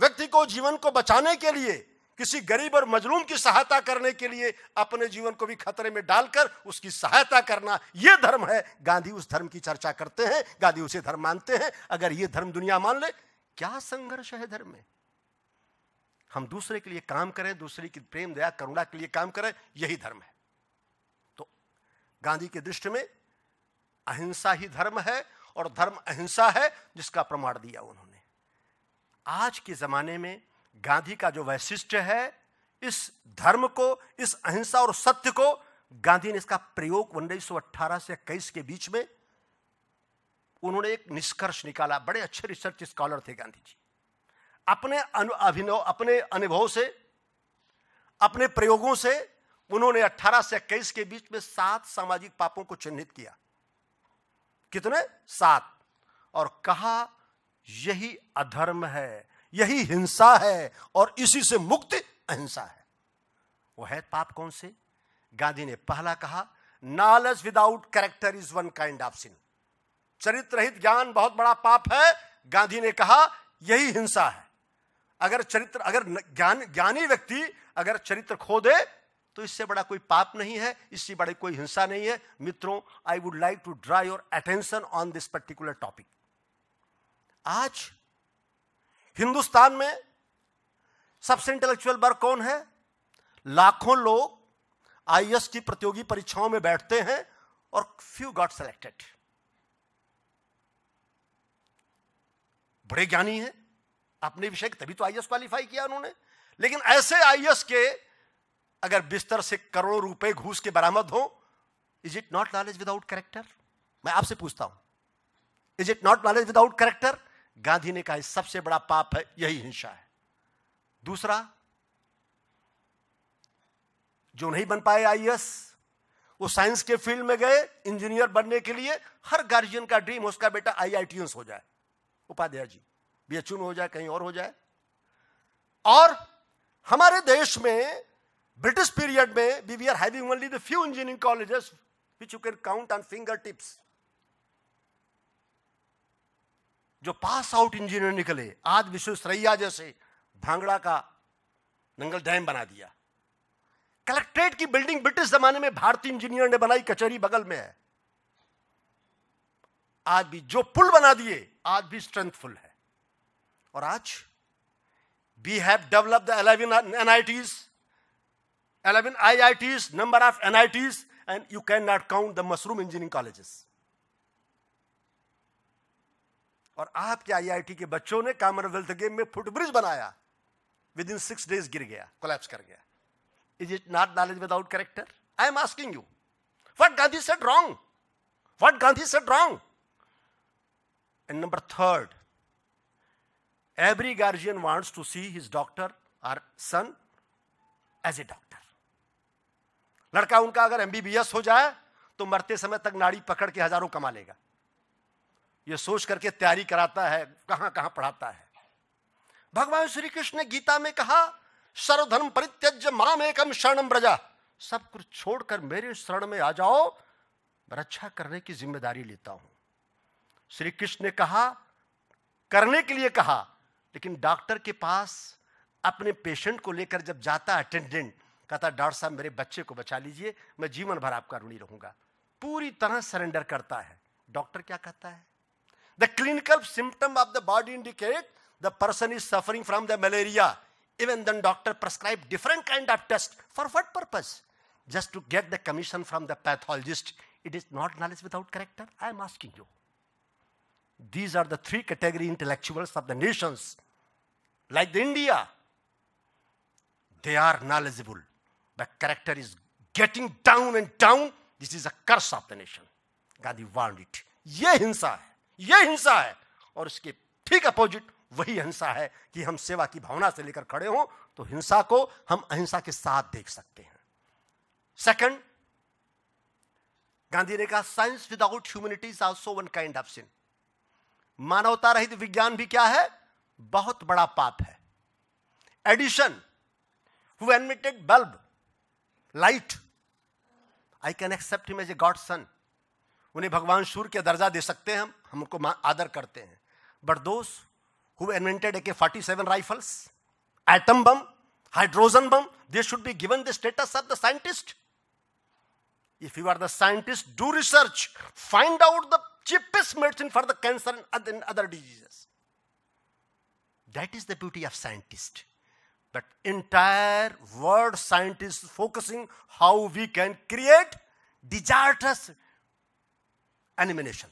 Speaker 3: व्यक्ति को जीवन को बचाने के लिए किसी गरीब और मजलूम की सहायता करने के लिए अपने जीवन को भी खतरे में डालकर उसकी सहायता करना यह धर्म है गांधी उस धर्म की चर्चा करते हैं गांधी उसे धर्म मानते हैं अगर यह धर्म दुनिया मान ले क्या संघर्ष है धर्म में हम दूसरे के लिए काम करें दूसरे की प्रेम दया करुणा के लिए काम करें यही धर्म है गांधी की दृष्टि में अहिंसा ही धर्म है और धर्म अहिंसा है जिसका प्रमाण दिया उन्होंने आज के ज़माने में गांधी का जो वैशिष्ट है इस धर्म को इस अहिंसा और सत्य को गांधी ने इसका प्रयोग उन्नीस से इक्कीस के बीच में उन्होंने एक निष्कर्ष निकाला बड़े अच्छे रिसर्च स्कॉलर थे गांधी जी अपने अभिनव अपने अनुभव से अपने प्रयोगों से उन्होंने 18 से इक्कीस के बीच में सात सामाजिक पापों को चिन्हित किया कितने सात और कहा यही अधर्म है यही हिंसा है और इसी से मुक्ति अहिंसा है वो है पाप कौन से गांधी ने पहला कहा knowledge without character is one kind of sin चरित्र रहित ज्ञान बहुत बड़ा पाप है गांधी ने कहा यही हिंसा है अगर चरित्र अगर ज्ञान ज्ञानी व्यक्ति अगर चरित्र खो दे तो इससे बड़ा कोई पाप नहीं है इससे बड़ी कोई हिंसा नहीं है मित्रों I would like to draw your attention on this particular topic आज हिंदुस्तान में सबसे इंटेलेक्चुअल वर्ग कौन है लाखों लोग आईएएस की प्रतियोगी परीक्षाओं में बैठते हैं और फ्यू गॉट सेलेक्टेड बड़े ज्ञानी हैं अपने विषय तभी तो आईएएस क्वालिफाई किया उन्होंने लेकिन ऐसे आईएएस के अगर बिस्तर से करोड़ों रुपए घूस के बरामद हो is it not knowledge without character मैं आपसे पूछता हूं is it not knowledge without character Gandhi ने कहा सबसे बड़ा पाप है यही हिंसा है दूसरा जो नहीं बन पाए आईएएस वो साइंस के फील्ड में गए इंजीनियर बनने के लिए हर गार्जियन का ड्रीम उसका बेटा आई हो जाए उपाध्याय जी बी में हो जाए कहीं और हो जाए और हमारे देश में में we we are having only the few engineering colleges which you can count on fingertips जो पास आउट इंजीनियर निकले आज विश्वेश्वरैया जैसे भांगड़ा का नंगल डैम बना दिया कलेक्ट्रेट की बिल्डिंग ब्रिटिश जमाने में भारतीय इंजीनियर ने बनाई कचहरी बगल में है आज भी जो पुल बना दिए आज भी स्ट्रेंथफुल है और आज we have developed the eleven NITs I I number of N I Ts and you can not count the mushroom engineering colleges. और आपके आई आई टी के बच्चों ने कॉमनवेल्थ गेम में फुटब्रिज बनाया विद इन सिक्स डेज गिर गया collapse कर गया is it not knowledge without character I am asking you what Gandhi said wrong what Gandhi said wrong and number third every guardian wants to see his daughter or son as a doctor लड़का उनका अगर MBBS हो जाए तो मरते समय तक नाड़ी पकड़ के हजारों कमा लेगा ये सोच करके तैयारी कराता है कहां कहां पढ़ाता है भगवान श्री कृष्ण ने गीता में कहा सर्वधर्म परित्यज माम एकम शरणम ब्रजा सब कुछ छोड़कर मेरे शरण में आ जाओ रक्षा करने की जिम्मेदारी लेता हूं श्री कृष्ण ने कहा करने के लिए कहा लेकिन डॉक्टर के पास अपने पेशेंट को लेकर जब जाता है अटेंडेंट कहता डॉक्टर साहब मेरे बच्चे को बचा लीजिए मैं जीवन भर आपका ऋणी रहूंगा पूरी तरह सरेंडर करता है डॉक्टर क्या कहता है the clinical symptom of the body indicate the person is suffering from the malaria even then doctor prescribe different kind of test for what purpose just to get the commission from the pathologist it is not knowledge without character I am asking you these are the three category intellectuals of the nations like the India they are knowledgeable The character is getting down and down. This is a curse of the nation. Gandhi ward it ये हिंसा है ये हिंसा है और इसके ठीक opposite वही हिंसा है कि हम सेवा की भावना से लेकर खड़े हों तो हिंसा को हम अहिंसा के साथ देख सकते हैं सेकंड गांधी ने कहा science without humanity is also one kind of sin मानवता रहित विज्ञान भी क्या है बहुत बड़ा पाप है Edison who admitted bulb light I can accept him as a God son उन्हें भगवान सूर्य के दर्जा दे सकते हैं हम हम उनको आदर करते हैं but those who invented a K forty seven rifles atom bomb hydrogen bomb they should be given the status of the scientist if you are the scientist do research find out the cheapest medicine for the cancer and other diseases that is the beauty of scientist that entire world scientists focusing how we can create disasters annihilation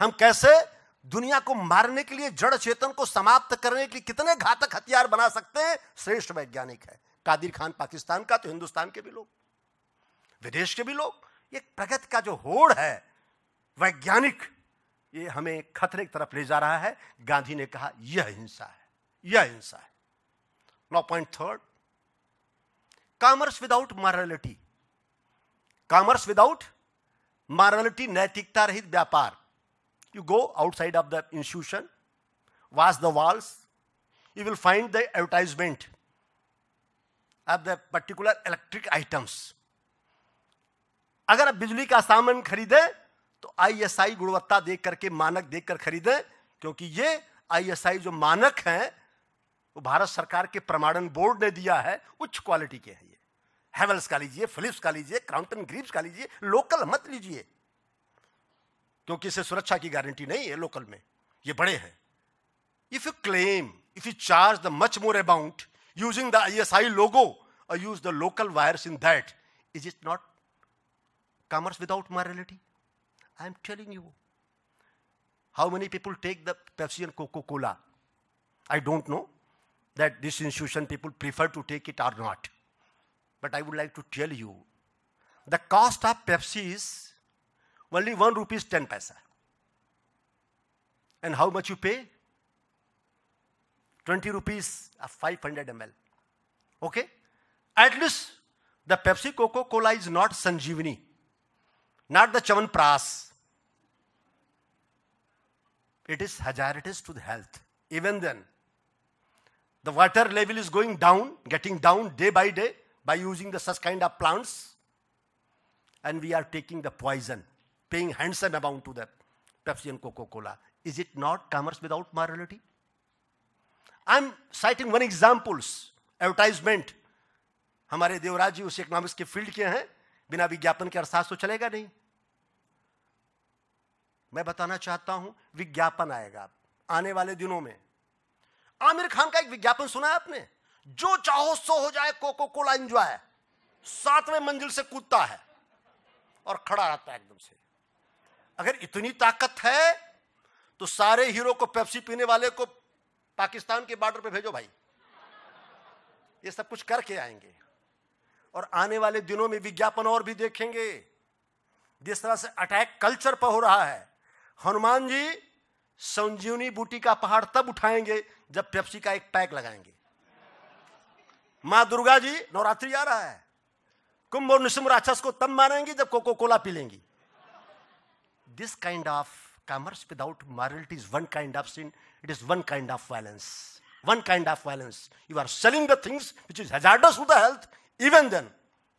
Speaker 3: हम कैसे दुनिया को मारने के लिए जड़ चेतन को समाप्त करने के लिए कितने घातक हथियार बना सकते हैं श्रेष्ठ वैज्ञानिक है कादिर खान पाकिस्तान का तो हिंदुस्तान के भी लोग विदेश के भी लोग ये प्रगति का जो होड़ है वैज्ञानिक ये हमें खतरे की तरफ ले जा रहा है गांधी ने कहा यह हिंसा है यह हिंसा है Now, point third commerce without morality. Commerce without morality, naitikta rahit vyapar. You go outside of the institution, watch the walls, you will find the advertisement of the particular electric items. अगर आप बिजली का सामान खरीदें तो ISI गुणवत्ता देख करके मानक देख कर खरीदें क्योंकि ये आईएसआई जो मानक हैं वो भारत सरकार के प्रमाणन बोर्ड ने दिया है उच्च क्वालिटी के हैं ये हैवल्स का लीजिए फिलिप्स का लीजिए क्राउंटन ग्रीप्स का लीजिए लोकल मत लीजिए क्योंकि इसे सुरक्षा की गारंटी नहीं है लोकल में ये बड़े हैं if you claim if you charge the much more amount using the I logo और use the local wires in that is it not commerce without morality I am telling you how many people take the Pepsi and Coca Cola I I know that this institution people prefer to take it or not. But I would like to tell you, the cost of Pepsi is only 1 rupees 10 paisa. And how much you pay? 20 rupees of 500 ml. Okay? At least the Pepsi Coca Cola is not Sanjeevani, not the Chavanpras. It is hazardous to the health. Even then, The water level is going down, getting down day by day by using the such kind of plants. And we are taking the poison, paying handsome amount to the Pepsi and Coca-Cola. Is it not commerce without morality? I'm citing one examples, advertisement. हमारे देवराज जी उस economics के field के हैं बिना विज्ञापन के अर्थशास्त्र तो चलेगा नहीं मैं बताना चाहता हूं विज्ञापन आएगा आने वाले दिनों में आमिर खान का एक विज्ञापन सुना है आपने जो चाहो सो हो जाए कोको कोला एंजॉय सातवें मंजिल से कूदता है और खड़ा रहता है एकदम से अगर इतनी ताकत है तो सारे हीरो को पेप्सी पीने वाले को पाकिस्तान के बॉर्डर पे भेजो भाई ये सब कुछ करके आएंगे और आने वाले दिनों में विज्ञापन और भी देखेंगे जिस तरह से अटैक कल्चर पर हो रहा है हनुमान जी संजीवनी बूटी का पहाड़ तब उठाएंगे जब पेप्सी का एक पैक लगाएंगे माँ दुर्गा जी नवरात्रि आ रहा है कुंभ और निशुम राक्षस को तब मारेंगे जब कोको कोला पी लेंगी this kind of commerce without morality is one kind of sin it is one kind of violence one kind of violence you are selling the things which is hazardous to the health even then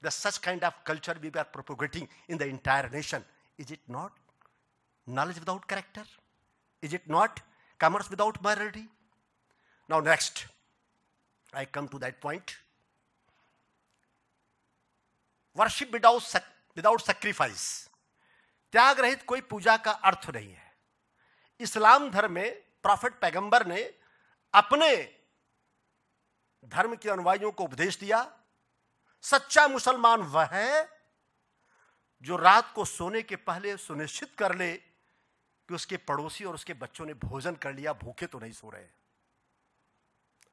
Speaker 3: the such kind of culture we are propagating in the entire nation is it not knowledge without character Is it not commerce without morality? Now, next, I come to that point. Worship without सक, without sacrifice त्याग रहित कोई पूजा का अर्थ नहीं है इस्लाम धर्म में profit पैगंबर ने अपने धर्म के अनुयायियों को उपदेश दिया सच्चा मुसलमान वह है जो रात को सोने के पहले सुनिश्चित कर ले कि उसके पड़ोसी और उसके बच्चों ने भोजन कर लिया भूखे तो नहीं सो रहे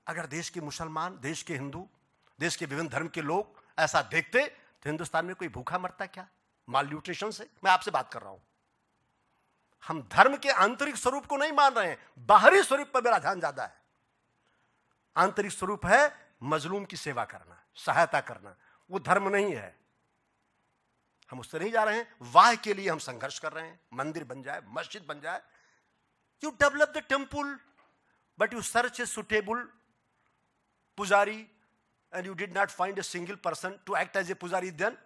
Speaker 3: अगर देश के मुसलमान देश के हिंदू देश के विभिन्न धर्म के लोग ऐसा देखते तो हिंदुस्तान में कोई भूखा मरता क्या माल न्यूट्रिशन से मैं आपसे बात कर रहा हूं हम धर्म के आंतरिक स्वरूप को नहीं मान रहे हैं बाहरी स्वरूप पर मेरा ध्यान ज्यादा है आंतरिक स्वरूप है मजलूम की सेवा करना सहायता करना वो धर्म नहीं है हम उससे नहीं जा रहे हैं वाह के लिए हम संघर्ष कर रहे हैं मंदिर बन जाए मस्जिद बन जाए you develop the temple but you search a suitable pujari and you did not find a single person to act as a pujari then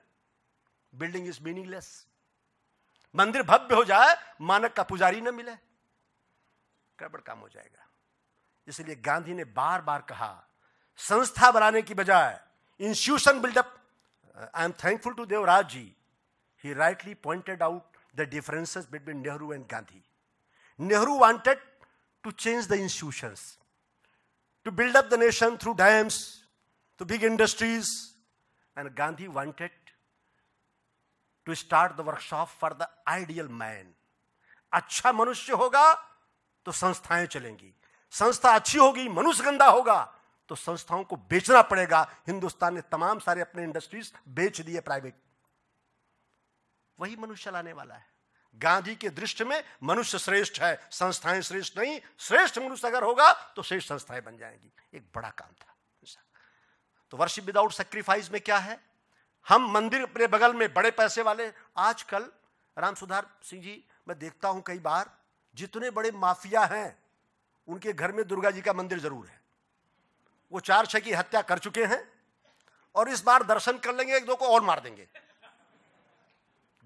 Speaker 3: building is meaningless मंदिर भव्य हो जाए मानक का पुजारी न मिले गड़बड़ काम हो जाएगा इसलिए गांधी ने बार बार कहा संस्था बनाने की बजाय institution build up I am thankful to Devraj ji he rightly pointed out the differences between Nehru and Gandhi. Nehru wanted to change the institutions, to build up the nation through dams, to big industries, and Gandhi wanted to start the workshop for the ideal man. अच्छा मनुष्य होगा तो संस्थाएं चलेंगी संस्था अच्छी होगी मनुष्य गंदा होगा तो संस्थाओं को बेचना पड़ेगा हिंदुस्तान ने तमाम सारे अपने इंडस्ट्रीज बेच दिए प्राइवेट वही मनुष्य लाने वाला है गांधी के दृष्टि में मनुष्य श्रेष्ठ है संस्थाएं श्रेष्ठ नहीं श्रेष्ठ मनुष्य अगर होगा तो श्रेष्ठ संस्थाएं बन जाएंगी एक बड़ा काम था तो वर्षिप विदाउट सेक्रीफाइस में क्या है हम मंदिर अपने बगल में बड़े पैसे वाले आजकल राम सुधार सिंह जी मैं देखता हूं कई बार जितने बड़े माफिया हैं उनके घर में दुर्गा जी का मंदिर जरूर है वो चार छह की हत्या कर चुके हैं और इस बार दर्शन कर लेंगे एक दो को और मार देंगे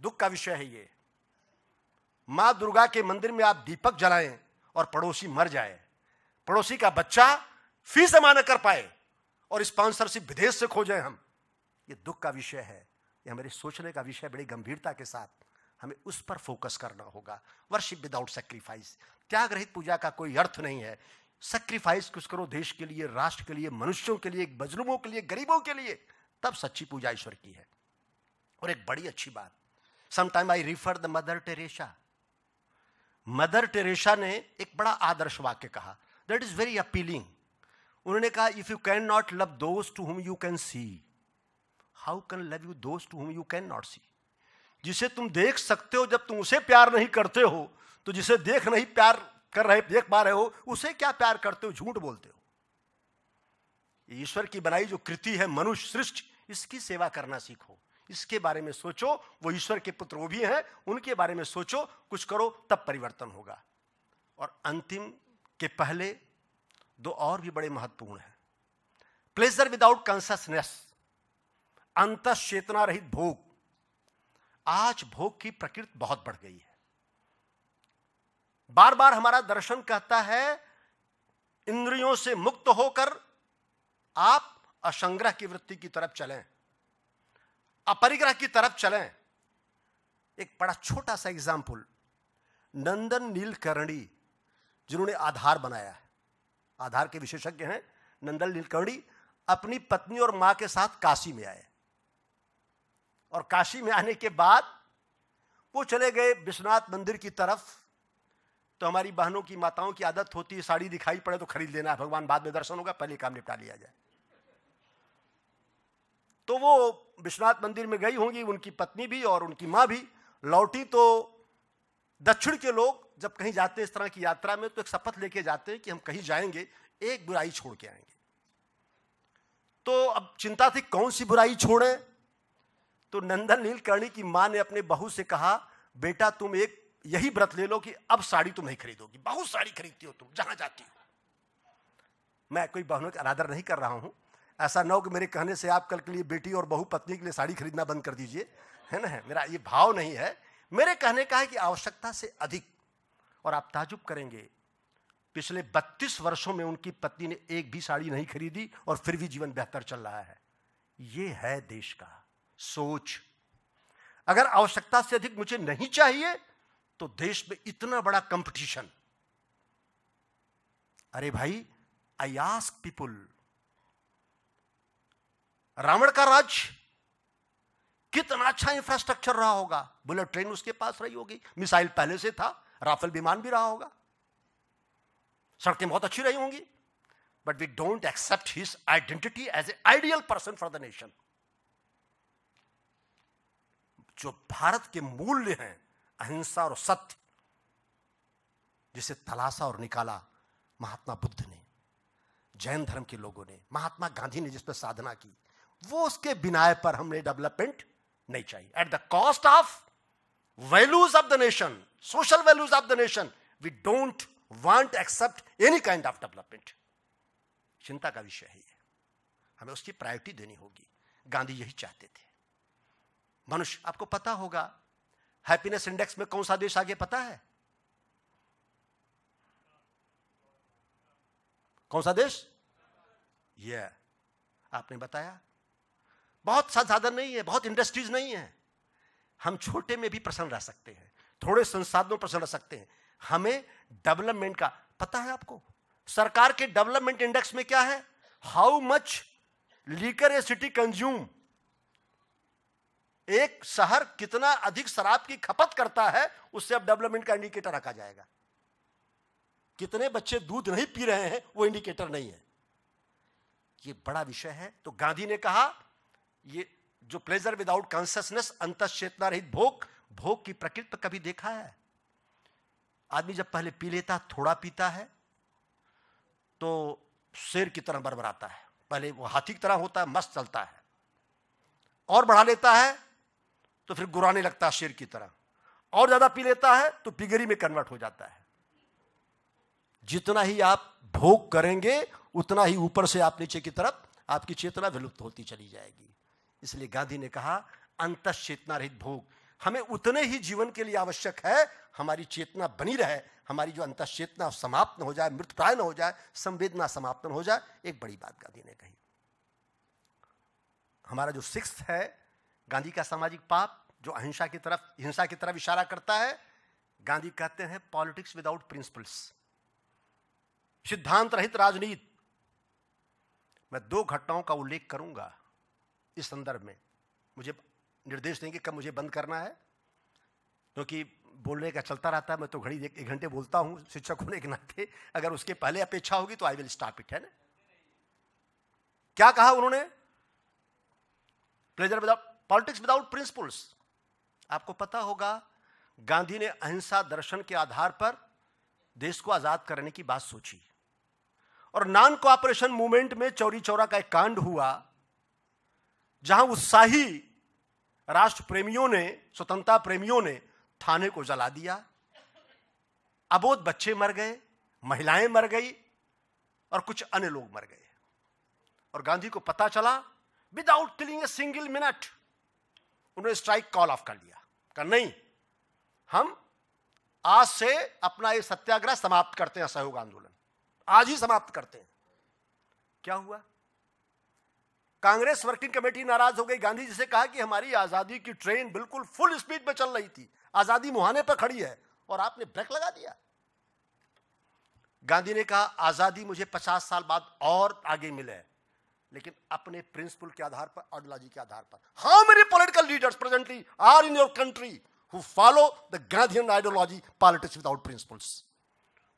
Speaker 3: दुख का विषय है ये माँ दुर्गा के मंदिर में आप दीपक जलाएं और पड़ोसी मर जाए पड़ोसी का बच्चा फीस जमा न कर पाए और स्पॉन्सरशिप विदेश से जाए हम ये दुख का विषय है ये हमारे सोचने का विषय बड़ी गंभीरता के साथ हमें उस पर फोकस करना होगा वर्शिप विदाउट सेक्रीफाइस त्याग रहित पूजा का कोई अर्थ नहीं है सेक्रीफाइस कुछ करो देश के लिए राष्ट्र के लिए मनुष्यों के लिए मजलूमों के लिए गरीबों के लिए तब सच्ची पूजा ईश्वर की है और एक बड़ी अच्छी बात sometime I refer the Mother Teresa Mother Teresa ने एक बड़ा आदर्श वाक्य कहा दैट इज वेरी अपीलिंग उन्होंने कहा if you can not love दोस्त to whom you can see how can love you दोस्त to whom you can not see जिसे तुम देख सकते हो जब तुम उसे प्यार नहीं करते हो तो जिसे देख नहीं प्यार कर रहे देख पा रहे हो उसे क्या प्यार करते हो झूठ बोलते हो ईश्वर की बनाई जो कृति है मनुष्य सृष्टि इसकी सेवा करना सीखो इसके बारे में सोचो वो ईश्वर के पुत्र वो भी हैं उनके बारे में सोचो कुछ करो तब परिवर्तन होगा और अंतिम के पहले दो और भी बड़े महत्वपूर्ण हैं प्लेजर विदाउट कॉन्सियसनेस अंत चेतना रहित भोग आज भोग की प्रकृति बहुत बढ़ गई है बार बार हमारा दर्शन कहता है इंद्रियों से मुक्त होकर आप असंग्रह की वृत्ति की तरफ चलें अपरिग्रह परिग्रह की तरफ चलें एक बड़ा छोटा सा एग्जाम्पल नंदन नीलकर्णी जिन्होंने आधार बनाया है आधार के विशेषज्ञ हैं नंदन नीलकर्णी अपनी पत्नी और मां के साथ काशी में आए और काशी में आने के बाद वो चले गए विश्वनाथ मंदिर की तरफ तो हमारी बहनों की माताओं की आदत होती है साड़ी दिखाई पड़े तो खरीद लेना है भगवान बाद में दर्शन होगा पहले काम निपटा लिया जाए तो वो विश्वनाथ मंदिर में गई होंगी उनकी पत्नी भी और उनकी माँ भी लौटी तो दक्षिण के लोग जब कहीं जाते हैं इस तरह की यात्रा में तो एक शपथ लेके जाते हैं कि हम कहीं जाएंगे एक बुराई छोड़ के आएंगे तो अब चिंता थी कौन सी बुराई छोड़े तो नंदन नीलकर्णी की माँ ने अपने बहू से कहा बेटा तुम एक यही व्रत ले लो कि अब साड़ी तुम नहीं खरीदोगी बहुत साड़ी खरीदती हो तुम जहां जाती हो मैं कोई बहनों का अनादर नहीं कर रहा हूं ऐसा ना हो कि मेरे कहने से आप कल के लिए बेटी और बहु पत्नी के लिए साड़ी खरीदना बंद कर दीजिए है ना मेरा ये भाव नहीं है मेरे कहने का है कि आवश्यकता से अधिक और आप ताजुब करेंगे पिछले 32 वर्षों में उनकी पत्नी ने एक भी साड़ी नहीं खरीदी और फिर भी जीवन बेहतर चल रहा है ये है देश का सोच अगर आवश्यकता से अधिक मुझे नहीं चाहिए तो देश में इतना बड़ा कंपटीशन अरे भाई आई आस्क पीपुल रावण का राज कितना अच्छा इंफ्रास्ट्रक्चर रहा होगा बुलेट ट्रेन उसके पास रही होगी मिसाइल पहले से था राफेल विमान भी रहा होगा सड़कें बहुत अच्छी रही होंगी but we don't accept his identity as a ideal person for the nation जो भारत के मूल्य हैं अहिंसा और सत्य जिसे तलाशा और निकाला महात्मा बुद्ध ने जैन धर्म के लोगों ने महात्मा गांधी ने जिस पर साधना की वो उसके बिनाए पर हमने डेवलपमेंट नहीं चाहिए at the cost of values of the nation social values of the nation we don't want accept any kind of development चिंता का विषय है हमें उसकी प्रायोरिटी देनी होगी गांधी यही चाहते थे मनुष्य आपको पता होगा हैप्पीनेस इंडेक्स में कौन सा देश आगे पता है कौन सा देश यह yeah. आपने बताया बहुत संसाधन नहीं है बहुत इंडस्ट्रीज नहीं है हम छोटे में भी प्रसन्न रह सकते हैं थोड़े संसाधनों प्रसन्न रह सकते हैं हमें डेवलपमेंट का पता है आपको सरकार के डेवलपमेंट इंडेक्स में क्या है how much liquor a city consume एक शहर कितना अधिक शराब की खपत करता है उससे अब डेवलपमेंट का इंडिकेटर रखा जाएगा कितने बच्चे दूध नहीं पी रहे हैं वो इंडिकेटर नहीं है ये बड़ा विषय है तो गांधी ने कहा ये जो प्लेजर विदाउट कॉन्सियसनेस अंत चेतना रहित भोग भोग की प्रकृति पर तो कभी देखा है आदमी जब पहले पी लेता थोड़ा पीता है तो शेर की तरह बरबराता है पहले वो हाथी की तरह होता है मस्त चलता है और बढ़ा लेता है तो फिर गुराने लगता है शेर की तरह और ज्यादा पी लेता है तो पिगरी में कन्वर्ट हो जाता है जितना ही आप भोग करेंगे उतना ही ऊपर से आप नीचे की तरफ आपकी चेतना विलुप्त होती चली जाएगी इसलिए गांधी ने कहा अंत चेतना रहित भोग हमें उतने ही जीवन के लिए आवश्यक है हमारी चेतना बनी रहे हमारी जो अंत चेतना समाप्त हो जाए मृतप्राय न हो जाए संवेदना समाप्त हो जाए एक बड़ी बात गांधी ने कही हमारा जो सिक्स है गांधी का सामाजिक पाप जो अहिंसा की तरफ हिंसा की तरफ इशारा करता है गांधी कहते हैं पॉलिटिक्स विदाउट प्रिंसिपल्स सिद्धांत रहित राजनीति मैं दो घटनाओं का उल्लेख करूंगा इस संदर्भ में मुझे निर्देश देंगे कब मुझे बंद करना है क्योंकि बोलने का चलता रहता है मैं तो घड़ी एक घंटे बोलता हूँ शिक्षक होने के नाते अगर उसके पहले अपेक्षा होगी तो आई विल स्टॉप इट है ना क्या कहा उन्होंने pleasure without politics without principles आपको पता होगा गांधी ने अहिंसा दर्शन के आधार पर देश को आजाद करने की बात सोची और नॉन कॉपरेशन मूवमेंट में चौरी चौरा का एक कांड हुआ जहां उत्साही राष्ट्र प्रेमियों ने स्वतंत्रता प्रेमियों ने थाने को जला दिया अबोध बच्चे मर गए महिलाएं मर गई और कुछ अन्य लोग मर गए और गांधी को पता चला without killing a single minute उन्होंने स्ट्राइक कॉल ऑफ कर लिया कर नहीं हम आज से अपना ये सत्याग्रह समाप्त करते हैं असहयोग आंदोलन आज ही समाप्त करते हैं क्या हुआ कांग्रेस वर्किंग कमेटी नाराज हो गई गांधी जी से कहा कि हमारी आज़ादी की ट्रेन बिल्कुल फुल स्पीड में चल रही थी आज़ादी मुहाने पर खड़ी है और आपने ब्रेक लगा दिया गांधी ने कहा आज़ादी मुझे पचास साल बाद और आगे मिले लेकिन अपने प्रिंसिपल के आधार पर आइडियोलॉजी के आधार पर how many political leaders presently are in your country who follow the Gandhian ideology politics without principles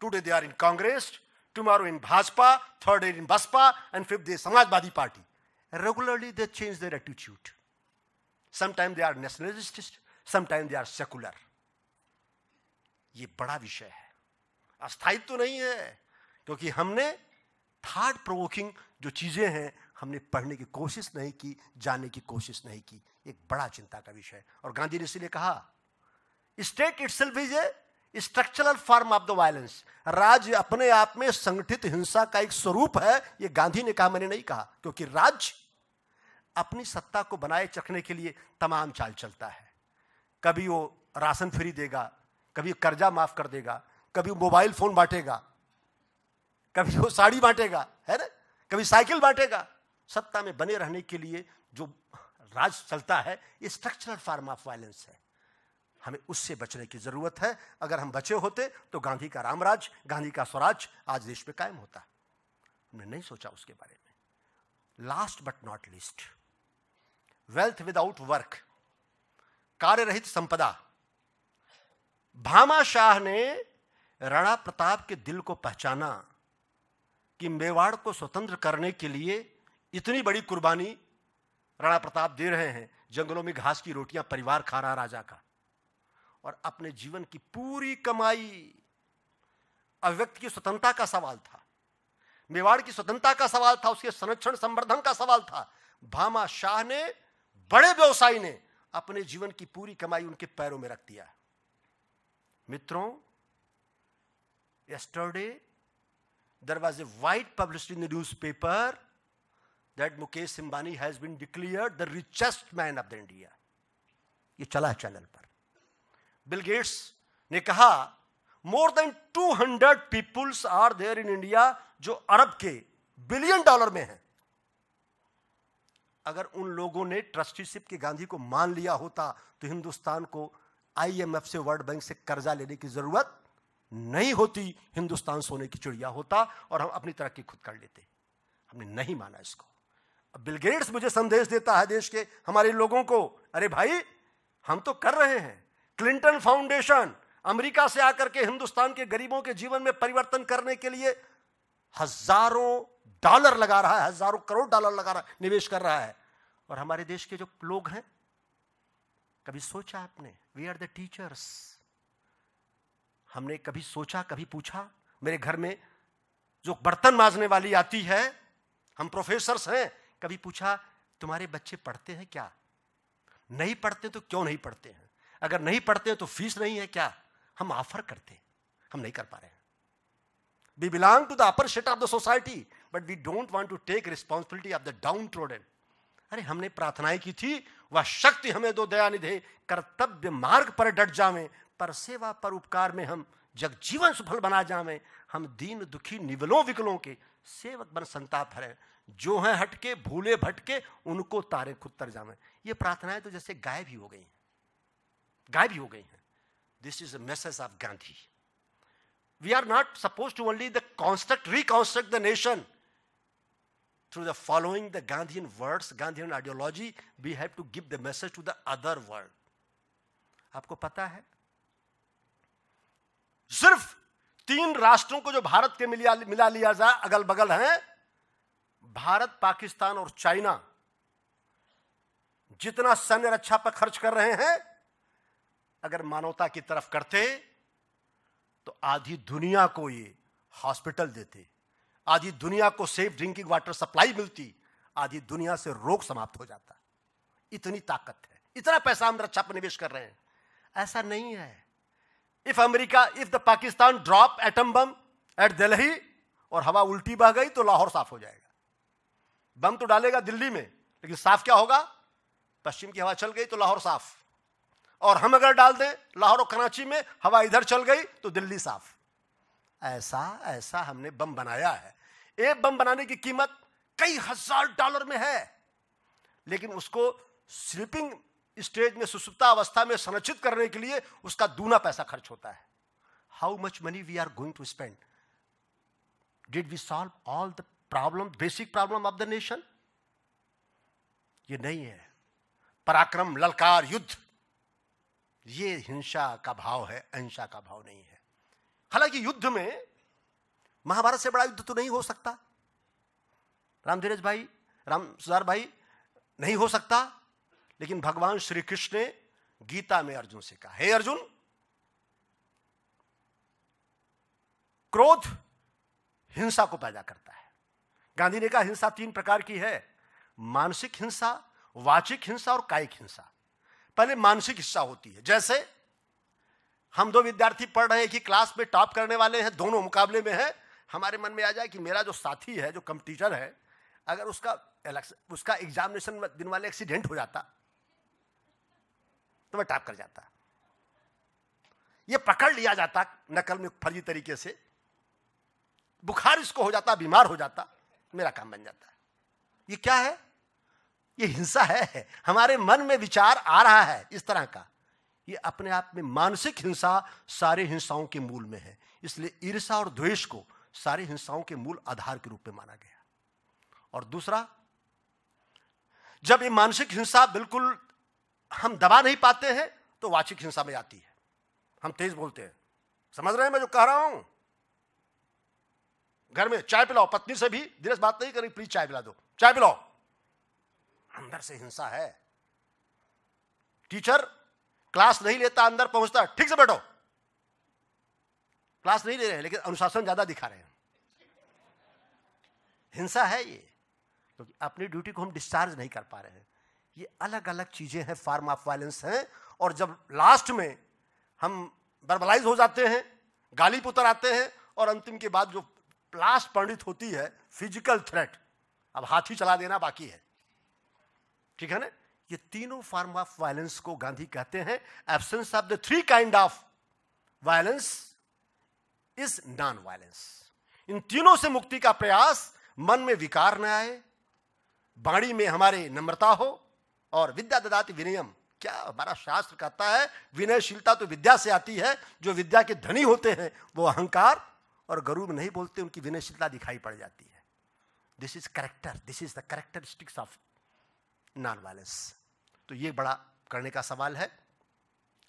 Speaker 3: today they are in Congress tomorrow in Bhajpa third in Baspa and fifth they Samajwadi party regularly they change their attitude. Sometimes they are nationalist, sometimes they are secular. ये बड़ा विषय है अस्थायित्व तो नहीं है क्योंकि हमने that provoking जो चीज़ें हैं हमने पढ़ने की कोशिश नहीं की जानने की कोशिश नहीं की एक बड़ा चिंता का विषय है और गांधी ने इसलिए कहा state itself is a structural form of the violence राज्य अपने आप में संगठित हिंसा का एक स्वरूप है ये गांधी ने कहा मैंने नहीं कहा क्योंकि राज्य अपनी सत्ता को बनाए चखने के लिए तमाम चाल चलता है कभी वो राशन फ्री देगा कभी कर्जा माफ कर देगा कभी मोबाइल फोन बांटेगा कभी वो साड़ी बांटेगा है ना कभी साइकिल बांटेगा सत्ता में बने रहने के लिए जो राज चलता है ये स्ट्रक्चरल फार्म ऑफ वायलेंस है हमें उससे बचने की जरूरत है अगर हम बचे होते तो गांधी का रामराज गांधी का स्वराज आज देश में कायम होता हमने नहीं सोचा उसके बारे में last but not least wealth without work कार्य रहित संपदा भामा शाह ने राणा प्रताप के दिल को पहचाना कि मेवाड़ को स्वतंत्र करने के लिए इतनी बड़ी कुर्बानी राणा प्रताप दे रहे हैं जंगलों में घास की रोटियां परिवार खा रहा राजा का और अपने जीवन की पूरी कमाई अव्यक्त की स्वतंत्रता का सवाल था मेवाड़ की स्वतंत्रता का सवाल था उसके संरक्षण संवर्धन का सवाल था भामा शाह ने बड़े व्यवसायी ने अपने जीवन की पूरी कमाई उनके पैरों में रख दिया मित्रों there was a white publicity in the newspaper that Mukesh Ambani has been declare the richest man of the India ये चला है चैनल पर बिल गेट्स ने कहा more than two hundred peoples are there in India जो अरब के billion dollar में हैं अगर उन लोगों ने ट्रस्टीशिप के गांधी को मान लिया होता तो हिंदुस्तान को आईएमएफ से वर्ल्ड बैंक से कर्जा लेने की जरूरत नहीं होती हिंदुस्तान सोने की चिड़िया होता और हम अपनी तरक्की खुद कर लेते हमने नहीं माना इसको अब बिलगेट्स मुझे संदेश देता है देश के हमारे लोगों को अरे भाई हम तो कर रहे हैं क्लिंटन फाउंडेशन अमेरिका से आकर के हिंदुस्तान के गरीबों के जीवन में परिवर्तन करने के लिए हजारों डॉलर लगा रहा है हजारों करोड़ डॉलर लगा रहा है निवेश कर रहा है और हमारे देश के जो लोग हैं कभी सोचा आपने वी आर द टीचर्स हमने कभी सोचा कभी पूछा मेरे घर में जो बर्तन माजने वाली आती है हम प्रोफेसर्स हैं कभी पूछा तुम्हारे बच्चे पढ़ते हैं क्या नहीं पढ़ते तो क्यों नहीं पढ़ते हैं अगर नहीं पढ़ते हैं तो फीस नहीं है क्या हम ऑफर करते हम नहीं कर पा रहे हैं we belong to the upper set of the society but we don't want to take responsibility of the downtrodden अरे हमने प्रार्थनाएं की थी वह शक्ति हमें दो दया निधे कर्तव्य मार्ग पर डट जावे पर सेवा पर उपकार में हम जग जीवन सफल बना जावे हम दीन दुखी निवलों विकलों के सेवक बन संताप भरे जो हैं हटके भूले भटके उनको तारे खुद तर जावे ये प्रार्थनाएं तो जैसे गायब ही हो गई हैं गायब ही हो गई हैं this is a message of Gandhi we are not suppose to only the construct reconstruct the nation through the following the Gandhian words, Gandhian ideology, we have to give the message to the other world. आपको पता है सिर्फ तीन राष्ट्रों को जो भारत के मिला मिला लिया जाए अगल बगल हैं भारत पाकिस्तान और चाइना जितना सैन्य रक्षा पर खर्च कर रहे हैं अगर मानवता की तरफ करते तो आधी दुनिया को ये हॉस्पिटल देते आधी दुनिया को सेफ ड्रिंकिंग वाटर सप्लाई मिलती आधी दुनिया से रोग समाप्त हो जाता इतनी ताकत है इतना पैसा हम रक्षा पर निवेश कर रहे हैं ऐसा नहीं है if America if the Pakistan drop atom bomb at Delhi और हवा उल्टी बह गई तो लाहौर साफ हो जाएगा बम तो डालेगा दिल्ली में लेकिन साफ क्या होगा पश्चिम की हवा चल गई तो लाहौर साफ और हम अगर डाल दें लाहौर और कराची में हवा इधर चल गई तो दिल्ली साफ ऐसा ऐसा हमने बम बनाया है एक बम बनाने की कीमत कई हजार डॉलर में है लेकिन उसको स्लीपिंग स्टेज में सुसुप्ता अवस्था में संरक्षित करने के लिए उसका दूना पैसा खर्च होता है how much money we are going to spend did we solve all the problem basic problem of the nation ये नहीं है पराक्रम ललकार युद्ध ये हिंसा का भाव है अहिंसा का भाव नहीं है हालांकि युद्ध में महाभारत से बड़ा युद्ध तो नहीं हो सकता रामधीरज भाई राम सुधार भाई नहीं हो सकता लेकिन भगवान श्री कृष्ण ने गीता में अर्जुन से कहा हे अर्जुन क्रोध हिंसा को पैदा करता है गांधी ने कहा हिंसा तीन प्रकार की है मानसिक हिंसा वाचिक हिंसा और कायिक हिंसा पहले मानसिक हिंसा होती है जैसे हम दो विद्यार्थी पढ़ रहे हैं कि क्लास में टॉप करने वाले हैं दोनों मुकाबले में हैं हमारे मन में आ जाए कि मेरा जो साथी है जो कम है अगर उसका उसका एग्जामिनेशन दिन वाले एक्सीडेंट हो जाता तो मैं टॉप कर जाता ये पकड़ लिया जाता नकल में फर्जी तरीके से बुखार इसको हो जाता बीमार हो जाता मेरा काम बन जाता ये क्या है ये हिंसा है हमारे मन में विचार आ रहा है इस तरह का ये अपने आप में मानसिक हिंसा सारे हिंसाओं के मूल में है इसलिए ईर्षा और द्वेष को सारी हिंसाओं के मूल आधार के रूप में माना गया और दूसरा जब ये मानसिक हिंसा बिल्कुल हम दबा नहीं पाते हैं तो वाचिक हिंसा में आती है हम तेज बोलते हैं समझ रहे हैं मैं जो कह रहा हूं घर में चाय पिलाओ पत्नी से भी धीरे बात नहीं करी प्लीज चाय पिला दो चाय पिलाओ अंदर से हिंसा है टीचर क्लास नहीं लेता अंदर पहुंचता ठीक से बैठो क्लास नहीं ले रहे लेकिन अनुशासन ज्यादा दिखा रहे हैं हिंसा है ये क्योंकि तो अपनी ड्यूटी को हम डिस्चार्ज नहीं कर पा रहे हैं ये अलग अलग चीज़ें हैं फार्म ऑफ वायलेंस हैं और जब लास्ट में हम बर्बलाइज हो जाते हैं गाली उतर आते हैं और अंतिम के बाद जो लास्ट पंडित होती है फिजिकल थ्रेट अब हाथी चला देना बाकी है ठीक है ना ये तीनों फॉर्म ऑफ वायलेंस को गांधी कहते हैं absence of the three kind of violence is non violence इन तीनों से मुक्ति का प्रयास मन में विकार न आए बाणी में हमारे नम्रता हो और विद्या ददाति विनयम क्या हमारा शास्त्र कहता है विनयशीलता तो विद्या से आती है जो विद्या के धनी होते हैं वो अहंकार और गरुब नहीं बोलते उनकी विनयशीलता दिखाई पड़ जाती है this is character this is the characteristics of non violence तो ये बड़ा करने का सवाल है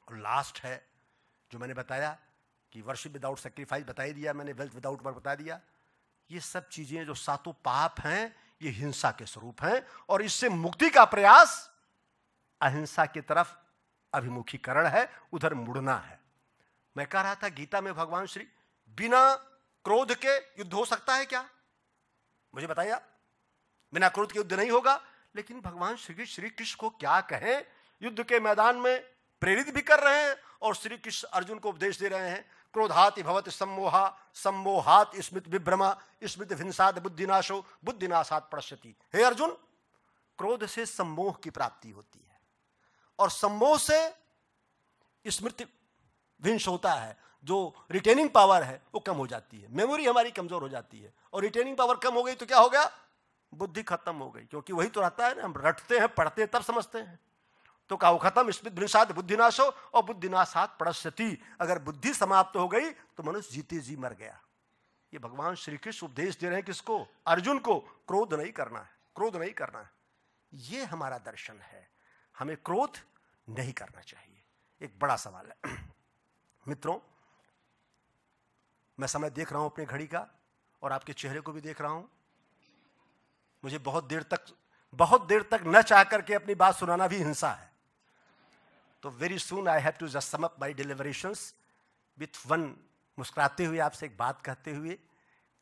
Speaker 3: और लास्ट है जो मैंने बताया कि वर्शिप विदाउट सेक्रीफाइस बता ही दिया मैंने वेल्थ विदाउट वर्क बता दिया ये सब चीजें जो सातों पाप हैं ये हिंसा के स्वरूप हैं और इससे मुक्ति का प्रयास अहिंसा की तरफ अभिमुखीकरण है उधर मुड़ना है मैं कह रहा था गीता में भगवान श्री बिना क्रोध के युद्ध हो सकता है क्या मुझे बताइए बिना क्रोध के युद्ध नहीं होगा लेकिन भगवान श्री श्री कृष्ण को क्या कहें युद्ध के मैदान में प्रेरित भी कर रहे हैं और श्री कृष्ण अर्जुन को उपदेश दे रहे हैं क्रोधात भवत सम्मोहा सम्मोहात स्मृत विभ्रमा स्मृत हिंसात बुद्धिनाशो बुद्धिनाशात प्रश्यति हे अर्जुन क्रोध से सम्मोह की प्राप्ति होती है और सम्मोह से स्मृति विंश होता है जो रिटेनिंग पावर है वो कम हो जाती है मेमोरी हमारी कमजोर हो जाती है और रिटेनिंग पावर कम हो गई तो क्या हो गया बुद्धि खत्म हो गई क्योंकि वही तो रहता है ना हम रटते हैं पढ़ते हैं तब समझते हैं तो काउ खत्म स्मृत भ्रिसात बुद्धिनाश हो और बुद्धिनाशात पड़स्यति अगर बुद्धि समाप्त हो गई तो मनुष्य जीते जी मर गया ये भगवान श्री कृष्ण उपदेश दे रहे हैं किसको अर्जुन को क्रोध नहीं करना है क्रोध नहीं करना है ये हमारा दर्शन है हमें क्रोध नहीं करना चाहिए एक बड़ा सवाल है मित्रों मैं समय देख रहा हूं अपनी घड़ी का और आपके चेहरे को भी देख रहा हूं मुझे बहुत देर तक बहुत देर तक न चाह करके अपनी बात सुनाना भी हिंसा है तो very soon I have to just sum up my deliberations with one मुस्कुराते हुए आपसे एक बात कहते हुए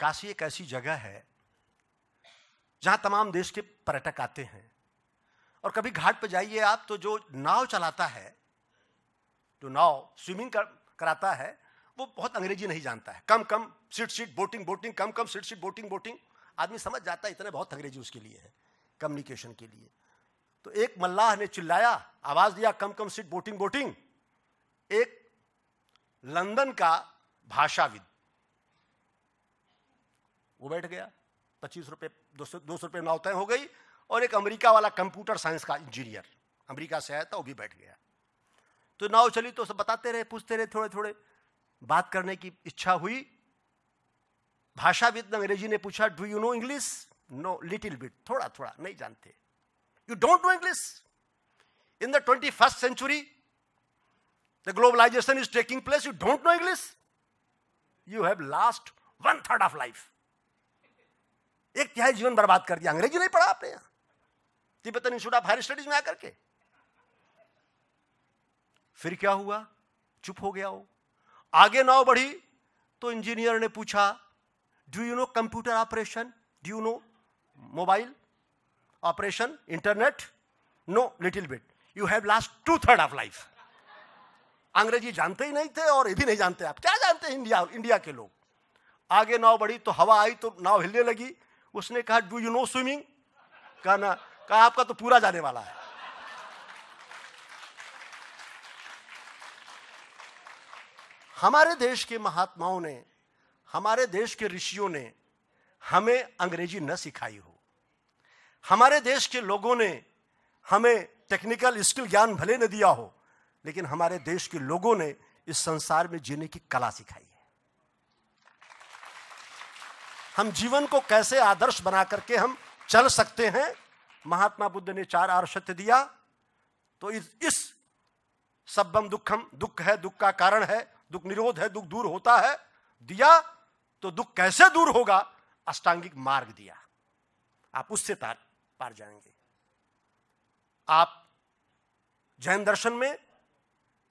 Speaker 3: काशी एक ऐसी जगह है जहां तमाम देश के पर्यटक आते हैं और कभी घाट पर जाइए आप तो जो नाव चलाता है जो नाव स्विमिंग कर, कराता है वो बहुत अंग्रेजी नहीं जानता है come come seat seat boating boating come come seat seat boating boating आदमी समझ जाता है इतने बहुत अंग्रेजी उसके लिए है कम्युनिकेशन के लिए तो एक मल्लाह ने चिल्लाया आवाज दिया come come seat boating boating एक लंदन का भाषाविद वो बैठ गया पच्चीस रुपये दो सौ दो सौ रुपये नौतें हो गई और एक अमेरिका वाला कंप्यूटर साइंस का इंजीनियर अमेरिका से आया था वो भी बैठ गया तो नाव चली तो सब बताते रहे पूछते रहे थोड़े थोड़े बात करने की इच्छा हुई भाषाविद अंग्रेजी ने पूछा do you know English no little bit थोड़ा थोड़ा नहीं जानते you don't know English in the twenty first century the globalization is taking place you don't know English you have last one third of life एक तिहाई जीवन बर्बाद कर दिया अंग्रेजी नहीं पढ़ा आपने यहां Tibetan institute of Higher Studies में आकर के फिर क्या हुआ चुप हो गया वो आगे नाव बढ़ी तो इंजीनियर ने पूछा Do you know computer operation? Do you know mobile operation, internet? No, little bit. You have last two third of life. अंग्रेजी जानते ही नहीं थे और ये भी नहीं जानते आप क्या जानते हैं इंडिया इंडिया के लोग आगे नाव बढ़ी तो हवा आई तो नाव हिलने लगी उसने कहा डू यू नो स्विमिंग कहा ना कहा आपका तो पूरा जाने वाला है हमारे देश के महात्माओं ने हमारे देश के ऋषियों ने हमें अंग्रेजी न सिखाई हो हमारे देश के लोगों ने हमें टेक्निकल स्किल ज्ञान भले न दिया हो लेकिन हमारे देश के लोगों ने इस संसार में जीने की कला सिखाई है हम जीवन को कैसे आदर्श बना करके हम चल सकते हैं महात्मा बुद्ध ने चार आर सत्य दिया तो इस, इस सब्बम दुखम दुख है दुख का कारण है दुख निरोध है दुख दूर होता है दिया तो दुख कैसे दूर होगा अष्टांगिक मार्ग दिया आप उससे पार पार जाएंगे आप जैन दर्शन में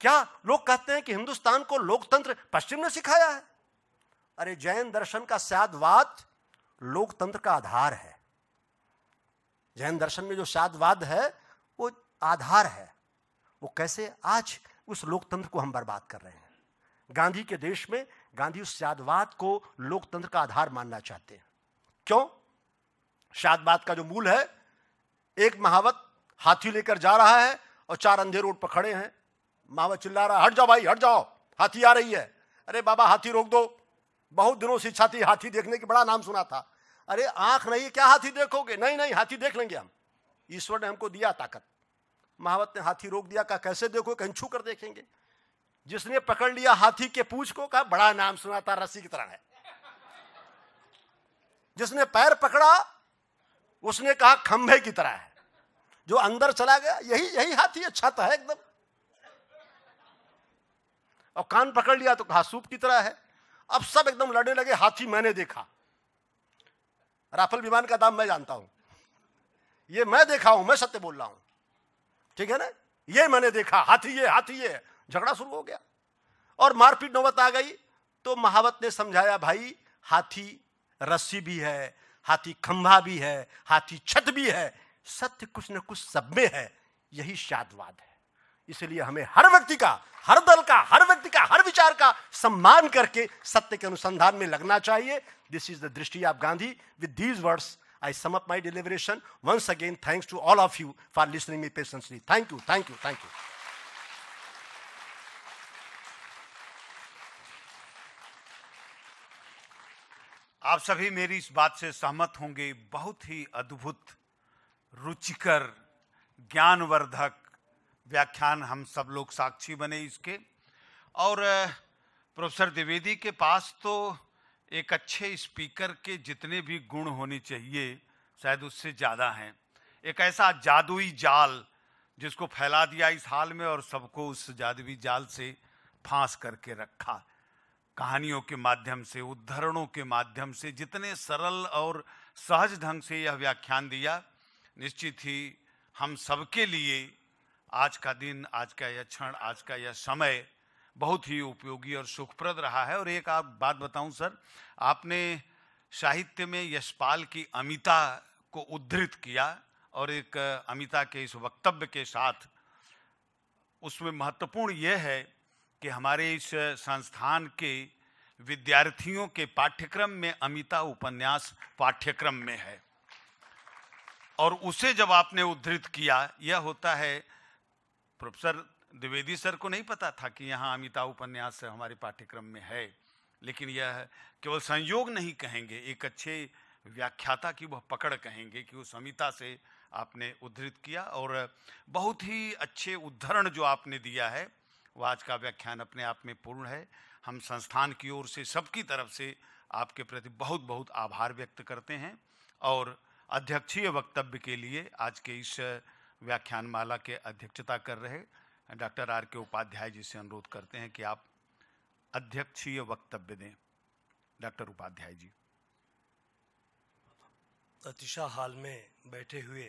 Speaker 3: क्या लोग कहते हैं कि हिंदुस्तान को लोकतंत्र पश्चिम ने सिखाया है अरे जैन दर्शन का साधवाद लोकतंत्र का आधार है जैन दर्शन में जो साधवाद है वो आधार है वो कैसे आज उस लोकतंत्र को हम बर्बाद कर रहे हैं गांधी के देश में गांधी उस शादवाद को लोकतंत्र का आधार मानना चाहते हैं क्यों शादवाद का जो मूल है एक महावत हाथी लेकर जा रहा है और चार अंधे रोड पर खड़े हैं महावत चिल्ला रहा है हट जाओ भाई हट जाओ हाथी आ रही है अरे बाबा हाथी रोक दो बहुत दिनों से इच्छा थी हाथी देखने की बड़ा नाम सुना था अरे आंख नहीं क्या हाथी देखोगे नहीं नहीं हाथी देख लेंगे हम ईश्वर ने हमको दिया ताकत महावत ने हाथी रोक दिया कहा कैसे देखो कहीं छू कर देखेंगे जिसने पकड़ लिया हाथी के पूछ को कहा बड़ा नाम सुना था रस्सी की तरह है जिसने पैर पकड़ा उसने कहा खंभे की तरह है जो अंदर चला गया यही यही हाथी है छत है एकदम और कान पकड़ लिया तो कहा सूप की तरह है अब सब एकदम लड़ने लगे हाथी मैंने देखा राफेल विमान का दाम मैं जानता हूं ये मैं देखा हूं मैं सत्य बोल रहा हूं ठीक है ना ये मैंने देखा हाथी ये हाथी ये झगड़ा शुरू हो गया और मारपीट नौबत आ गई तो महावत ने समझाया भाई हाथी रस्सी भी है हाथी खंभा भी है हाथी छत भी है सत्य कुछ न कुछ सब में है यही शादवाद है इसलिए हमें हर व्यक्ति का हर दल का हर व्यक्ति का हर विचार का सम्मान करके सत्य के अनुसंधान में लगना चाहिए दिस इज द दृष्टि of Gandhi with these words I sum up my deliberation once again thanks to all of you for listening me patiently thank you thank you thank you
Speaker 1: आप सभी मेरी इस बात से सहमत होंगे बहुत ही अद्भुत रुचिकर ज्ञानवर्धक व्याख्यान हम सब लोग साक्षी बने इसके और प्रोफेसर द्विवेदी के पास तो एक अच्छे स्पीकर के जितने भी गुण होने चाहिए शायद उससे ज़्यादा हैं एक ऐसा जादुई जाल जिसको फैला दिया इस हाल में और सबको उस जादुई जाल से फांस करके रखा कहानियों के माध्यम से उद्धरणों के माध्यम से जितने सरल और सहज ढंग से यह व्याख्यान दिया निश्चित ही हम सबके लिए आज का दिन आज का यह क्षण आज का यह समय बहुत ही उपयोगी और सुखप्रद रहा है और एक आप बात बताऊं सर आपने साहित्य में यशपाल की अमिता को उद्धृत किया और एक अमिता के इस वक्तव्य के साथ उसमें महत्वपूर्ण यह है कि हमारे इस संस्थान के विद्यार्थियों के पाठ्यक्रम में अमिता उपन्यास पाठ्यक्रम में है और उसे जब आपने उद्धृत किया यह होता है प्रोफेसर द्विवेदी सर को नहीं पता था कि यहाँ अमिता उपन्यास हमारे पाठ्यक्रम में है लेकिन यह केवल संयोग नहीं कहेंगे एक अच्छे व्याख्याता की वह पकड़ कहेंगे कि उस अमिता से आपने उद्धृत किया और बहुत ही अच्छे उद्धरण जो आपने दिया है वो आज का व्याख्यान अपने आप में पूर्ण है हम संस्थान की ओर से सबकी तरफ से आपके प्रति बहुत बहुत आभार व्यक्त करते हैं और अध्यक्षीय वक्तव्य के लिए आज के इस व्याख्यान माला के अध्यक्षता कर रहे डॉक्टर आर के उपाध्याय जी से अनुरोध करते हैं कि आप अध्यक्षीय वक्तव्य दें डॉक्टर उपाध्याय जी अतिशा
Speaker 4: हाल में बैठे हुए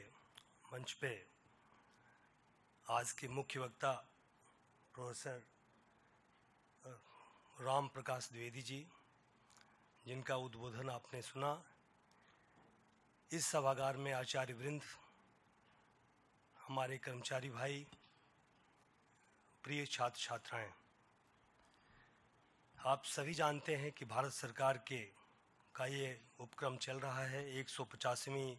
Speaker 4: मंच पे आज के मुख्य वक्ता प्रोफेसर राम प्रकाश द्विवेदी जी जिनका उद्बोधन आपने सुना इस सभागार में आचार्य वृंद हमारे कर्मचारी भाई प्रिय छात्र छात्राएं आप सभी जानते हैं कि भारत सरकार के का ये उपक्रम चल रहा है एक सौ पचासवीं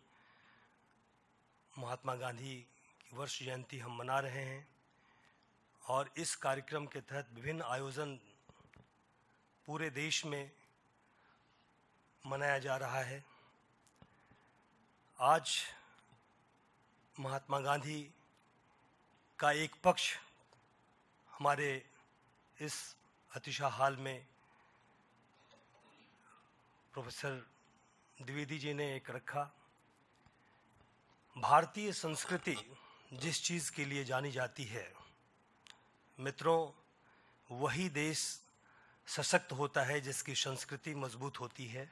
Speaker 4: महात्मा गांधी की वर्ष जयंती हम मना रहे हैं और इस कार्यक्रम के तहत विभिन्न आयोजन पूरे देश में मनाया जा रहा है आज महात्मा गांधी का एक पक्ष हमारे इस अतिशा हाल में प्रोफेसर द्विवेदी जी ने एक रखा भारतीय संस्कृति जिस चीज़ के लिए जानी जाती है मित्रों वही देश सशक्त होता है जिसकी संस्कृति मजबूत होती है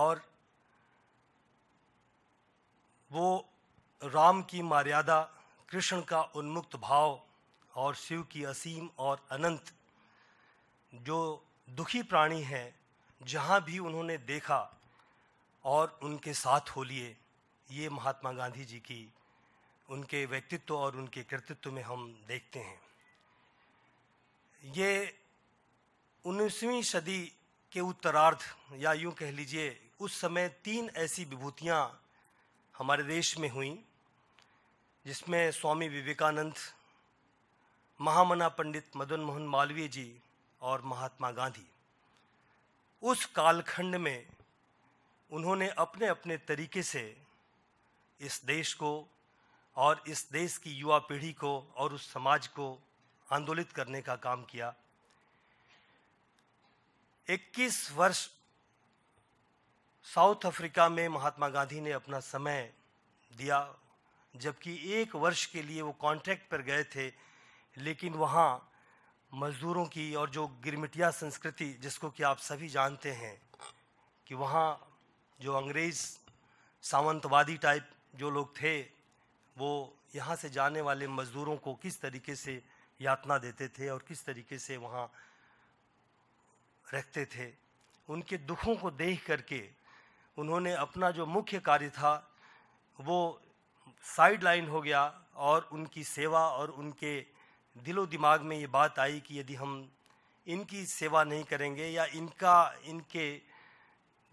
Speaker 4: और वो राम की मर्यादा कृष्ण का उन्मुक्त भाव और शिव की असीम और अनंत जो दुखी प्राणी हैं जहाँ भी उन्होंने देखा और उनके साथ हो लिए ये महात्मा गांधी जी की उनके व्यक्तित्व और उनके कृतित्व में हम देखते हैं ये 19वीं सदी के उत्तरार्ध या यूं कह लीजिए उस समय तीन ऐसी विभूतियाँ हमारे देश में हुई जिसमें स्वामी विवेकानंद महामना पंडित मदन मोहन मालवीय जी और महात्मा गांधी उस कालखंड में उन्होंने अपने अपने तरीके से इस देश को और इस देश की युवा पीढ़ी को और उस समाज को आंदोलित करने का काम किया 21 वर्ष साउथ अफ्रीका में महात्मा गांधी ने अपना समय दिया जबकि एक वर्ष के लिए वो कॉन्ट्रैक्ट पर गए थे लेकिन वहाँ मज़दूरों की और जो गिरमिटिया संस्कृति जिसको कि आप सभी जानते हैं कि वहाँ जो अंग्रेज़ सावंतवादी टाइप जो लोग थे वो यहाँ से जाने वाले मज़दूरों को किस तरीके से यातना देते थे और किस तरीके से वहाँ रखते थे उनके दुखों को देख करके उन्होंने अपना जो मुख्य कार्य था वो साइड लाइन हो गया और उनकी सेवा और उनके दिलो दिमाग में ये बात आई कि यदि हम इनकी सेवा नहीं करेंगे या इनका इनके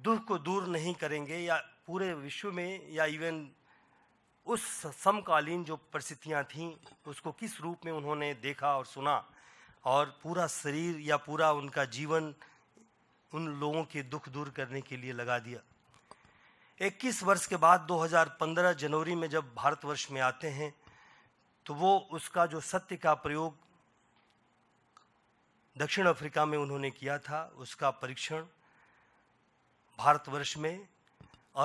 Speaker 4: दुख को दूर नहीं करेंगे या पूरे विश्व में या इवन उस समकालीन जो परिस्थितियाँ थीं उसको किस रूप में उन्होंने देखा और सुना और पूरा शरीर या पूरा उनका जीवन उन लोगों के दुख दूर करने के लिए लगा दिया 21 वर्ष के बाद 2015 जनवरी में जब भारतवर्ष में आते हैं तो वो उसका जो सत्य का प्रयोग दक्षिण अफ्रीका में उन्होंने किया था उसका परीक्षण भारतवर्ष में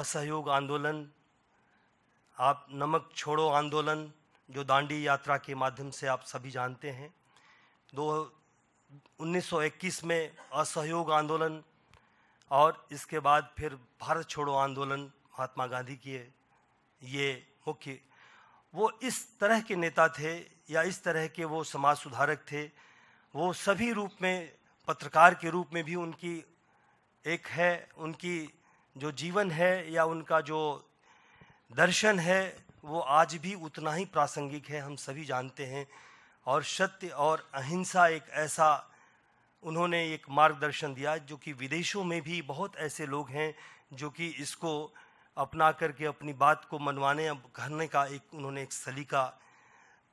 Speaker 4: असहयोग आंदोलन आप नमक छोड़ो आंदोलन जो दांडी यात्रा के माध्यम से आप सभी जानते हैं दो 1921 में असहयोग आंदोलन और इसके बाद फिर भारत छोड़ो आंदोलन महात्मा गांधी की ये मुख्य वो इस तरह के नेता थे या इस तरह के वो समाज सुधारक थे वो सभी रूप में पत्रकार के रूप में भी उनकी एक है उनकी जो जीवन है या उनका जो दर्शन है वो आज भी उतना ही प्रासंगिक है हम सभी जानते हैं और सत्य और अहिंसा एक ऐसा उन्होंने एक मार्गदर्शन दिया जो कि विदेशों में भी बहुत ऐसे लोग हैं जो कि इसको अपना करके अपनी बात को मनवाने करने का एक उन्होंने एक सलीका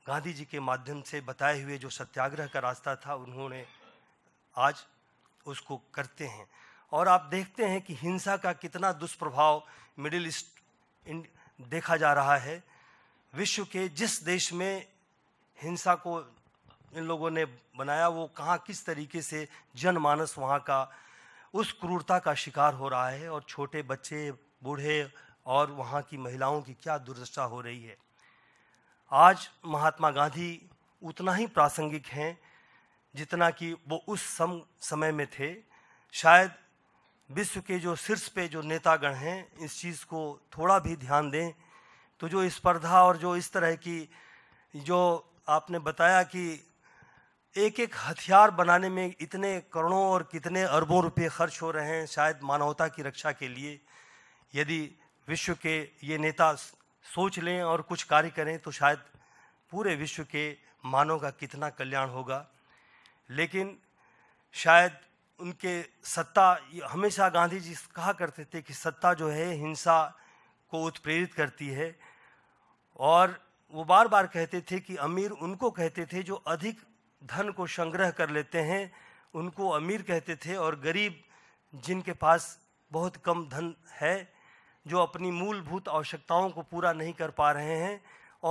Speaker 4: गांधी जी के माध्यम से बताए हुए जो सत्याग्रह का रास्ता था उन्होंने आज उसको करते हैं और आप देखते हैं कि हिंसा का कितना दुष्प्रभाव मिडिल ईस्ट देखा जा रहा है विश्व के जिस देश में हिंसा को इन लोगों ने बनाया वो कहाँ किस तरीके से जनमानस वहाँ का उस क्रूरता का शिकार हो रहा है और छोटे बच्चे बूढ़े और वहाँ की महिलाओं की क्या दुर्दशा हो रही है आज महात्मा गांधी उतना ही प्रासंगिक हैं जितना कि वो उस सम समय में थे शायद विश्व के जो शीर्ष पे जो नेतागण हैं इस चीज़ को थोड़ा भी ध्यान दें तो जो स्पर्धा और जो इस तरह की जो आपने बताया कि एक एक हथियार बनाने में इतने करोड़ों और कितने अरबों रुपए खर्च हो रहे हैं शायद मानवता की रक्षा के लिए यदि विश्व के ये नेता सोच लें और कुछ कार्य करें तो शायद पूरे विश्व के मानव का कितना कल्याण होगा लेकिन शायद उनके सत्ता हमेशा गांधी जी कहा करते थे कि सत्ता जो है हिंसा को उत्प्रेरित करती है और वो बार बार कहते थे कि अमीर उनको कहते थे जो अधिक धन को संग्रह कर लेते हैं उनको अमीर कहते थे और गरीब जिनके पास बहुत कम धन है जो अपनी मूलभूत आवश्यकताओं को पूरा नहीं कर पा रहे हैं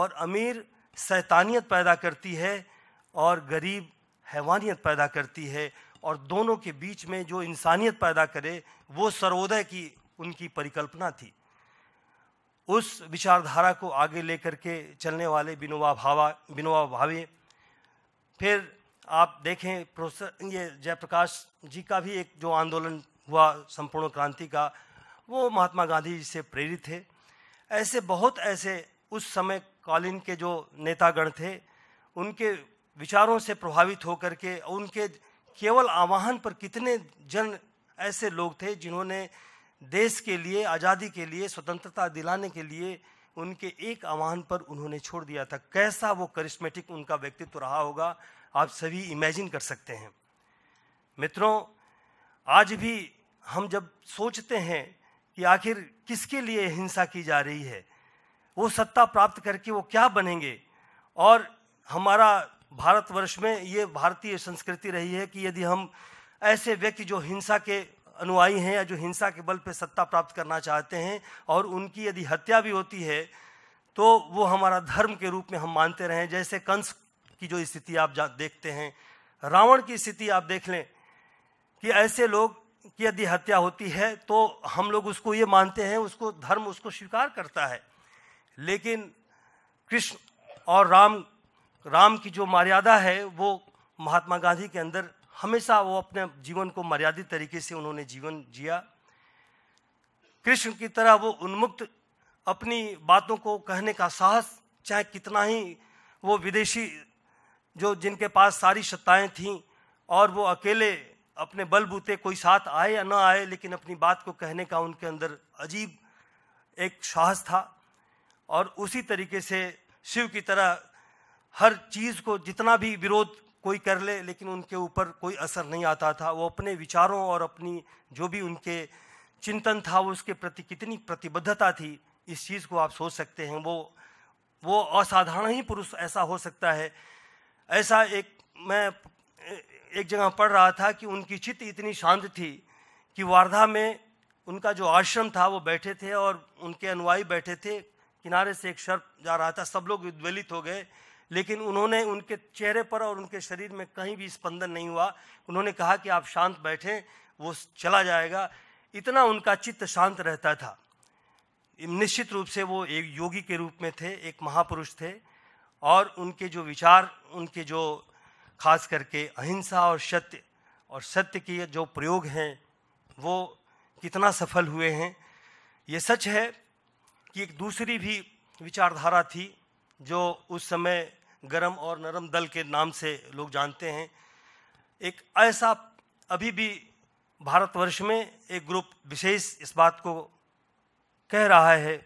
Speaker 4: और अमीर शैतानियत पैदा करती है और गरीब हैवानियत पैदा करती है और दोनों के बीच में जो इंसानियत पैदा करे वो सर्वोदय की उनकी परिकल्पना थी उस विचारधारा को आगे लेकर के चलने वाले बिनोवा भावा बिनोवा भावे फिर आप देखें प्रोफेसर ये जयप्रकाश जी का भी एक जो आंदोलन हुआ संपूर्ण क्रांति का वो महात्मा गांधी जी से प्रेरित थे ऐसे बहुत ऐसे उस समय कॉलिन के जो नेतागण थे उनके विचारों से प्रभावित होकर के उनके केवल आवाहन पर कितने जन ऐसे लोग थे जिन्होंने देश के लिए आज़ादी के लिए स्वतंत्रता दिलाने के लिए उनके एक आह्वान पर उन्होंने छोड़ दिया था कैसा वो करिश्मेटिक उनका व्यक्तित्व रहा होगा आप सभी इमेजिन कर सकते हैं मित्रों आज भी हम जब सोचते हैं कि आखिर किसके लिए हिंसा की जा रही है वो सत्ता प्राप्त करके वो क्या बनेंगे और हमारा भारतवर्ष में ये भारतीय संस्कृति रही है कि यदि हम ऐसे व्यक्ति जो हिंसा के अनुयायी हैं या जो हिंसा के बल पर सत्ता प्राप्त करना चाहते हैं और उनकी यदि हत्या भी होती है तो वो हमारा धर्म के रूप में हम मानते रहें जैसे कंस की जो स्थिति आप देखते हैं रावण की स्थिति आप देख लें कि ऐसे लोग की यदि हत्या होती है तो हम लोग उसको ये मानते हैं उसको धर्म उसको स्वीकार करता है लेकिन कृष्ण और राम राम की जो मर्यादा है वो महात्मा गांधी के अंदर हमेशा वो अपने जीवन को मर्यादित तरीके से उन्होंने जीवन जिया कृष्ण की तरह वो उन्मुक्त अपनी बातों को कहने का साहस चाहे कितना ही वो विदेशी जो जिनके पास सारी सत्ताएं थीं और वो अकेले अपने बलबूते कोई साथ आए या ना आए लेकिन अपनी बात को कहने का उनके अंदर अजीब एक साहस था और उसी तरीके से शिव की तरह हर चीज़ को जितना भी विरोध कोई कर ले लेकिन उनके ऊपर कोई असर नहीं आता था वो अपने विचारों और अपनी जो भी उनके चिंतन था वो उसके प्रति कितनी प्रतिबद्धता थी इस चीज़ को आप सोच सकते हैं वो वो असाधारण ही पुरुष ऐसा हो सकता है ऐसा एक मैं एक जगह पढ़ रहा था कि उनकी चित्त इतनी शांत थी कि वार्धा में उनका जो आश्रम था वो बैठे थे और उनके अनुयायी बैठे थे किनारे से एक शर्प जा रहा था सब लोग उद्वेलित हो गए लेकिन उन्होंने उनके चेहरे पर और उनके शरीर में कहीं भी स्पंदन नहीं हुआ उन्होंने कहा कि आप शांत बैठें वो चला जाएगा इतना उनका चित्त शांत रहता था निश्चित रूप से वो एक योगी के रूप में थे एक महापुरुष थे और उनके जो विचार उनके जो खास करके अहिंसा और सत्य और सत्य के जो प्रयोग हैं वो कितना सफल हुए हैं ये सच है कि एक दूसरी भी विचारधारा थी जो उस समय गरम और नरम दल के नाम से लोग जानते हैं एक ऐसा अभी भी भारतवर्ष में एक ग्रुप विशेष इस बात को कह रहा है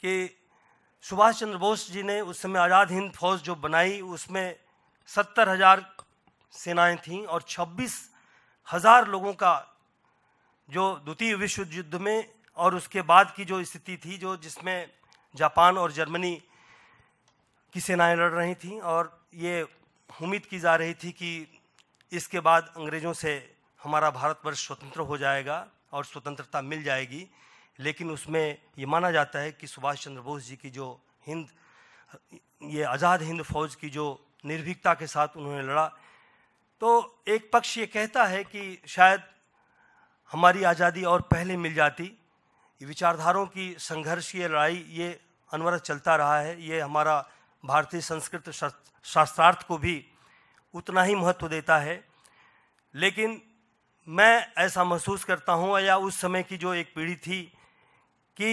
Speaker 4: कि सुभाष चंद्र बोस जी ने उस समय आज़ाद हिंद फौज जो बनाई उसमें सत्तर हज़ार सेनाएं थीं और छब्बीस हज़ार लोगों का जो द्वितीय विश्व युद्ध में और उसके बाद की जो स्थिति थी जो जिसमें जापान और जर्मनी की सेनाएं लड़ रही थीं और ये उम्मीद की जा रही थी कि इसके बाद अंग्रेज़ों से हमारा भारतवर्ष स्वतंत्र हो जाएगा और स्वतंत्रता मिल जाएगी लेकिन उसमें ये माना जाता है कि सुभाष चंद्र बोस जी की जो हिंद ये आज़ाद हिंद फौज की जो निर्भीकता के साथ उन्होंने लड़ा तो एक पक्ष ये कहता है कि शायद हमारी आज़ादी और पहले मिल जाती विचारधारों की संघर्ष ये लड़ाई ये अनवरत चलता रहा है ये हमारा भारतीय संस्कृत शास्त्रार्थ को भी उतना ही महत्व देता है लेकिन मैं ऐसा महसूस करता हूँ या उस समय की जो एक पीढ़ी थी कि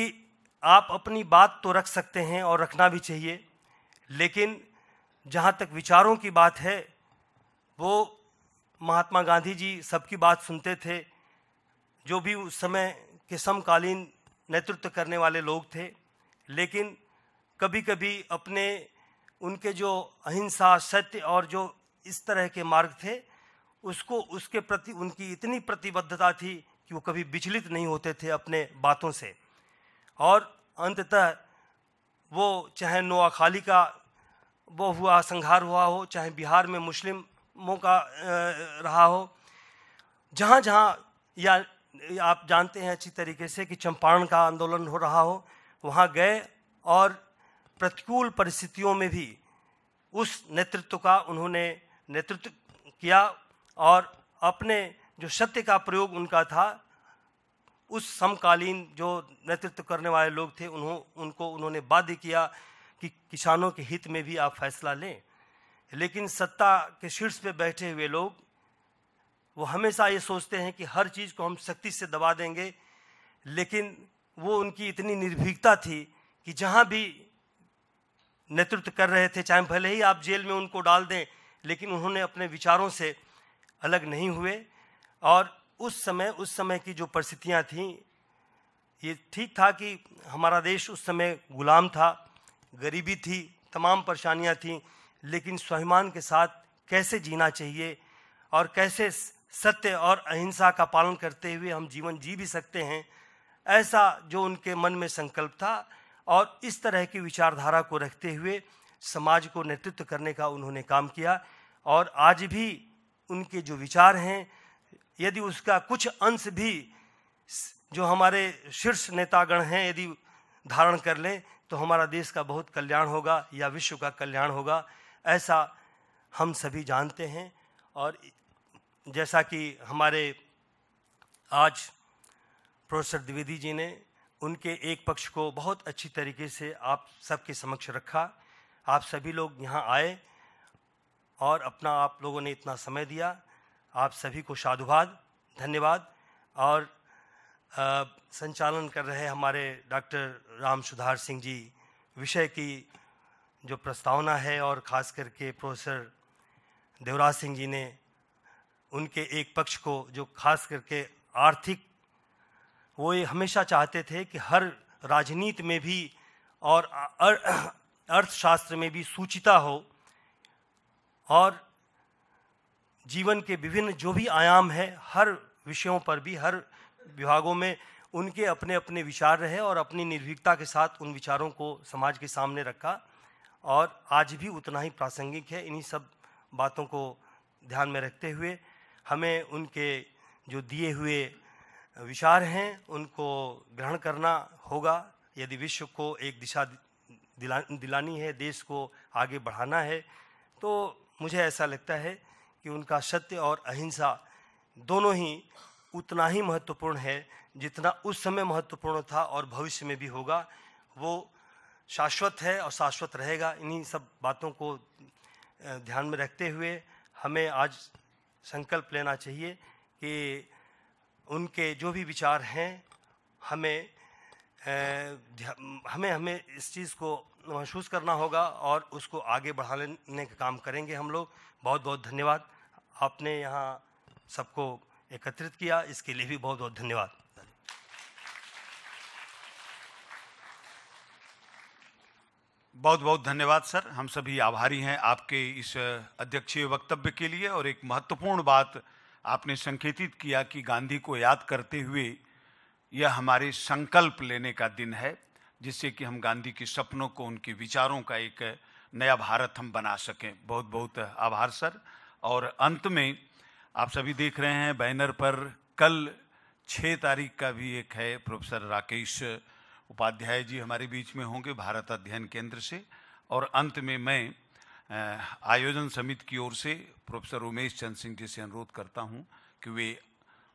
Speaker 4: आप अपनी बात तो रख सकते हैं और रखना भी चाहिए लेकिन जहाँ तक विचारों की बात है वो महात्मा गांधी जी सबकी बात सुनते थे जो भी उस समय के समकालीन नेतृत्व करने वाले लोग थे लेकिन कभी कभी अपने उनके जो अहिंसा सत्य और जो इस तरह के मार्ग थे उसको उसके प्रति उनकी इतनी प्रतिबद्धता थी कि वो कभी विचलित नहीं होते थे अपने बातों से और अंततः वो चाहे नोआखाली का वो हुआ संघार हुआ हो चाहे बिहार में मुस्लिमों का रहा हो जहाँ जहाँ या आप जानते हैं अच्छी तरीके से कि चंपारण का आंदोलन हो रहा हो वहाँ गए और प्रतिकूल परिस्थितियों में भी उस नेतृत्व का उन्होंने नेतृत्व किया और अपने जो सत्य का प्रयोग उनका था उस समकालीन जो नेतृत्व करने वाले लोग थे उन्हों उनको उन्होंने बाध्य किया कि किसानों के हित में भी आप फैसला लें लेकिन सत्ता के शीर्ष पे बैठे हुए लोग वो हमेशा ये सोचते हैं कि हर चीज़ को हम सख्ती से दबा देंगे लेकिन वो उनकी इतनी निर्भीकता थी कि जहाँ भी नेतृत्व कर रहे थे चाहे भले ही आप जेल में उनको डाल दें लेकिन उन्होंने अपने विचारों से अलग नहीं हुए और उस समय उस समय की जो परिस्थितियाँ थीं ये ठीक था कि हमारा देश उस समय गुलाम था गरीबी थी तमाम परेशानियाँ थीं लेकिन स्वाभिमान के साथ कैसे जीना चाहिए और कैसे सत्य और अहिंसा का पालन करते हुए हम जीवन जी भी सकते हैं ऐसा जो उनके मन में संकल्प था और इस तरह की विचारधारा को रखते हुए समाज को नेतृत्व करने का उन्होंने काम किया और आज भी उनके जो विचार हैं यदि उसका कुछ अंश भी जो हमारे शीर्ष नेतागण हैं यदि धारण कर लें तो हमारा देश का बहुत कल्याण होगा या विश्व का कल्याण होगा ऐसा हम सभी जानते हैं और जैसा कि हमारे आज प्रोफेसर द्विवेदी जी ने उनके एक पक्ष को बहुत अच्छी तरीके से आप सबके समक्ष रखा आप सभी लोग यहाँ आए और अपना आप लोगों ने इतना समय दिया आप सभी को साधुवाद धन्यवाद और आ, संचालन कर रहे हमारे डॉक्टर राम सुधार सिंह जी विषय की जो प्रस्तावना है और ख़ास करके प्रोफेसर देवराज सिंह जी ने उनके एक पक्ष को जो खास करके आर्थिक वो ये हमेशा चाहते थे कि हर राजनीति में भी और अर्थशास्त्र में भी सूचिता हो और जीवन के विभिन्न जो भी आयाम है हर विषयों पर भी हर विभागों में उनके अपने अपने विचार रहे और अपनी निर्भीकता के साथ उन विचारों को समाज के सामने रखा और आज भी उतना ही प्रासंगिक है इन्हीं सब बातों को ध्यान में रखते हुए हमें उनके जो दिए हुए विचार हैं उनको ग्रहण करना होगा यदि विश्व को एक दिशा दिला दिलानी है देश को आगे बढ़ाना है तो मुझे ऐसा लगता है कि उनका सत्य और अहिंसा दोनों ही उतना ही महत्वपूर्ण है जितना उस समय महत्वपूर्ण था और भविष्य में भी होगा वो शाश्वत है और शाश्वत रहेगा इन्हीं सब बातों को ध्यान में रखते हुए हमें आज संकल्प लेना चाहिए कि उनके जो भी विचार हैं हमें हमें हमें इस चीज़ को महसूस करना होगा और उसको आगे बढ़ाने का काम करेंगे हम लोग बहुत बहुत धन्यवाद आपने यहाँ सबको एकत्रित किया इसके
Speaker 1: लिए भी बहुत बहुत धन्यवाद बहुत बहुत धन्यवाद सर हम सभी आभारी हैं आपके इस अध्यक्षीय वक्तव्य के लिए और एक महत्वपूर्ण बात आपने संकेतित किया कि गांधी को याद करते हुए यह हमारे संकल्प लेने का दिन है जिससे कि हम गांधी के सपनों को उनके विचारों का एक नया भारत हम बना सकें बहुत बहुत आभार सर और अंत में आप सभी देख रहे हैं बैनर पर कल छः तारीख का भी एक है प्रोफेसर राकेश उपाध्याय जी हमारे बीच में होंगे भारत अध्ययन केंद्र से और अंत में मैं आयोजन समिति की ओर से प्रोफेसर उमेश चंद सिंह जी से अनुरोध करता हूं कि वे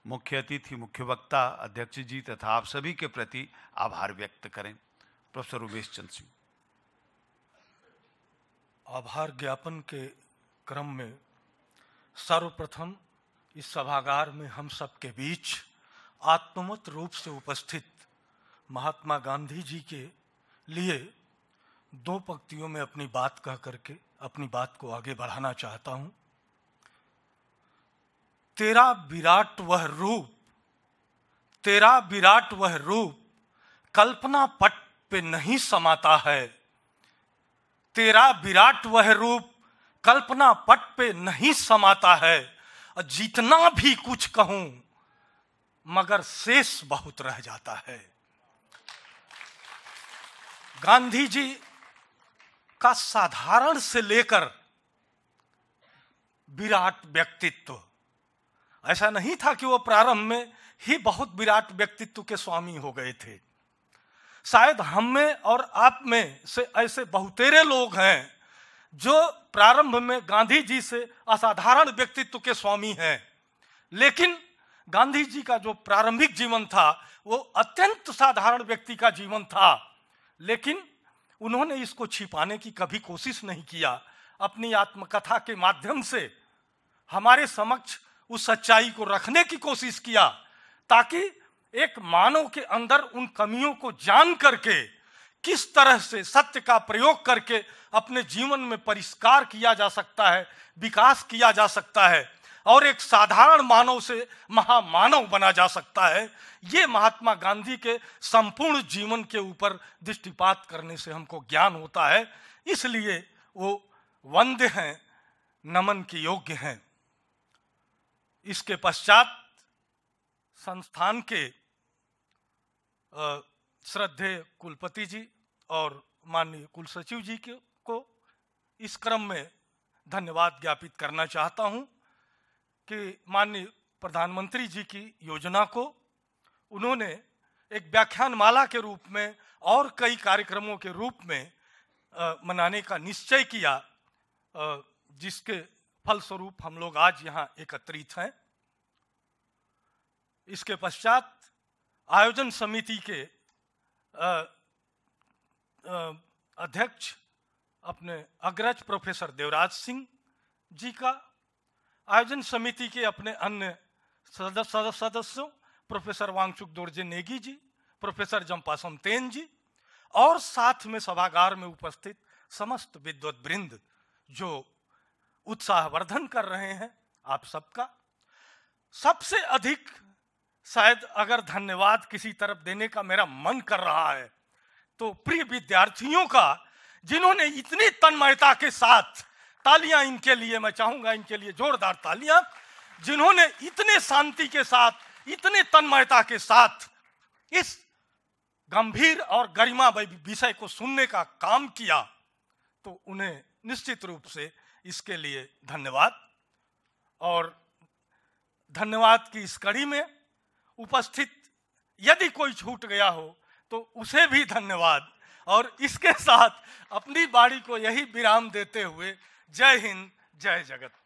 Speaker 1: मुख्य अतिथि मुख्य वक्ता अध्यक्ष जी तथा आप सभी के प्रति आभार व्यक्त करें प्रोफेसर उमेश चंद सिंह
Speaker 5: आभार ज्ञापन के क्रम में सर्वप्रथम इस सभागार में हम सबके बीच आत्ममत रूप से उपस्थित महात्मा गांधी जी के लिए दो पंक्तियों में अपनी बात कह करके अपनी बात को आगे बढ़ाना चाहता हूं तेरा विराट वह रूप तेरा विराट वह रूप कल्पना पट पे नहीं समाता है तेरा विराट वह रूप कल्पना पट पे नहीं समाता है और जितना भी कुछ कहूं मगर शेष बहुत रह जाता है गांधी जी का साधारण से लेकर विराट व्यक्तित्व ऐसा नहीं था कि वो प्रारंभ में ही बहुत विराट व्यक्तित्व के स्वामी हो गए थे शायद हम में और आप में से ऐसे बहुतेरे लोग हैं जो प्रारंभ में गांधी जी से असाधारण व्यक्तित्व के स्वामी हैं लेकिन गांधी जी का जो प्रारंभिक जीवन था वो अत्यंत साधारण व्यक्ति का जीवन था लेकिन उन्होंने इसको छिपाने की कभी कोशिश नहीं किया अपनी आत्मकथा के माध्यम से हमारे समक्ष उस सच्चाई को रखने की कोशिश किया ताकि एक मानव के अंदर उन कमियों को जान करके किस तरह से सत्य का प्रयोग करके अपने जीवन में परिष्कार किया जा सकता है विकास किया जा सकता है और एक साधारण मानव से महामानव बना जा सकता है ये महात्मा गांधी के संपूर्ण जीवन के ऊपर दृष्टिपात करने से हमको ज्ञान होता है इसलिए वो वंद्य हैं नमन के योग्य हैं इसके पश्चात संस्थान के श्रद्धे कुलपति जी और माननीय कुलसचिव जी के को इस क्रम में धन्यवाद ज्ञापित करना चाहता हूं कि माननीय प्रधानमंत्री जी की योजना को उन्होंने एक व्याख्यान माला के रूप में और कई कार्यक्रमों के रूप में आ, मनाने का निश्चय किया आ, जिसके फलस्वरूप हम लोग आज यहाँ एकत्रित हैं इसके पश्चात आयोजन समिति के आ, अध्यक्ष अपने अग्रज प्रोफेसर देवराज सिंह जी का आयोजन समिति के अपने अन्य सदस्य सदस्यों प्रोफेसर वांगचुक दोर्जे नेगी जी प्रोफेसर जम्पासम तेन जी और साथ में सभागार में उपस्थित समस्त विद्वत वृंद जो उत्साहवर्धन कर रहे हैं आप सबका सबसे अधिक शायद अगर धन्यवाद किसी तरफ देने का मेरा मन कर रहा है तो प्रिय विद्यार्थियों का जिन्होंने इतनी तन्मयता के साथ तालियां इनके लिए मैं चाहूंगा इनके लिए जोरदार तालियां जिन्होंने इतने शांति के साथ इतने तन्मयता के साथ इस गंभीर और गरिमा विषय को सुनने का काम किया तो उन्हें निश्चित रूप से इसके लिए धन्यवाद और धन्यवाद की इस कड़ी में उपस्थित यदि कोई छूट गया हो तो उसे भी धन्यवाद और इसके साथ अपनी बाड़ी को यही विराम देते हुए जय हिंद जय
Speaker 1: जगत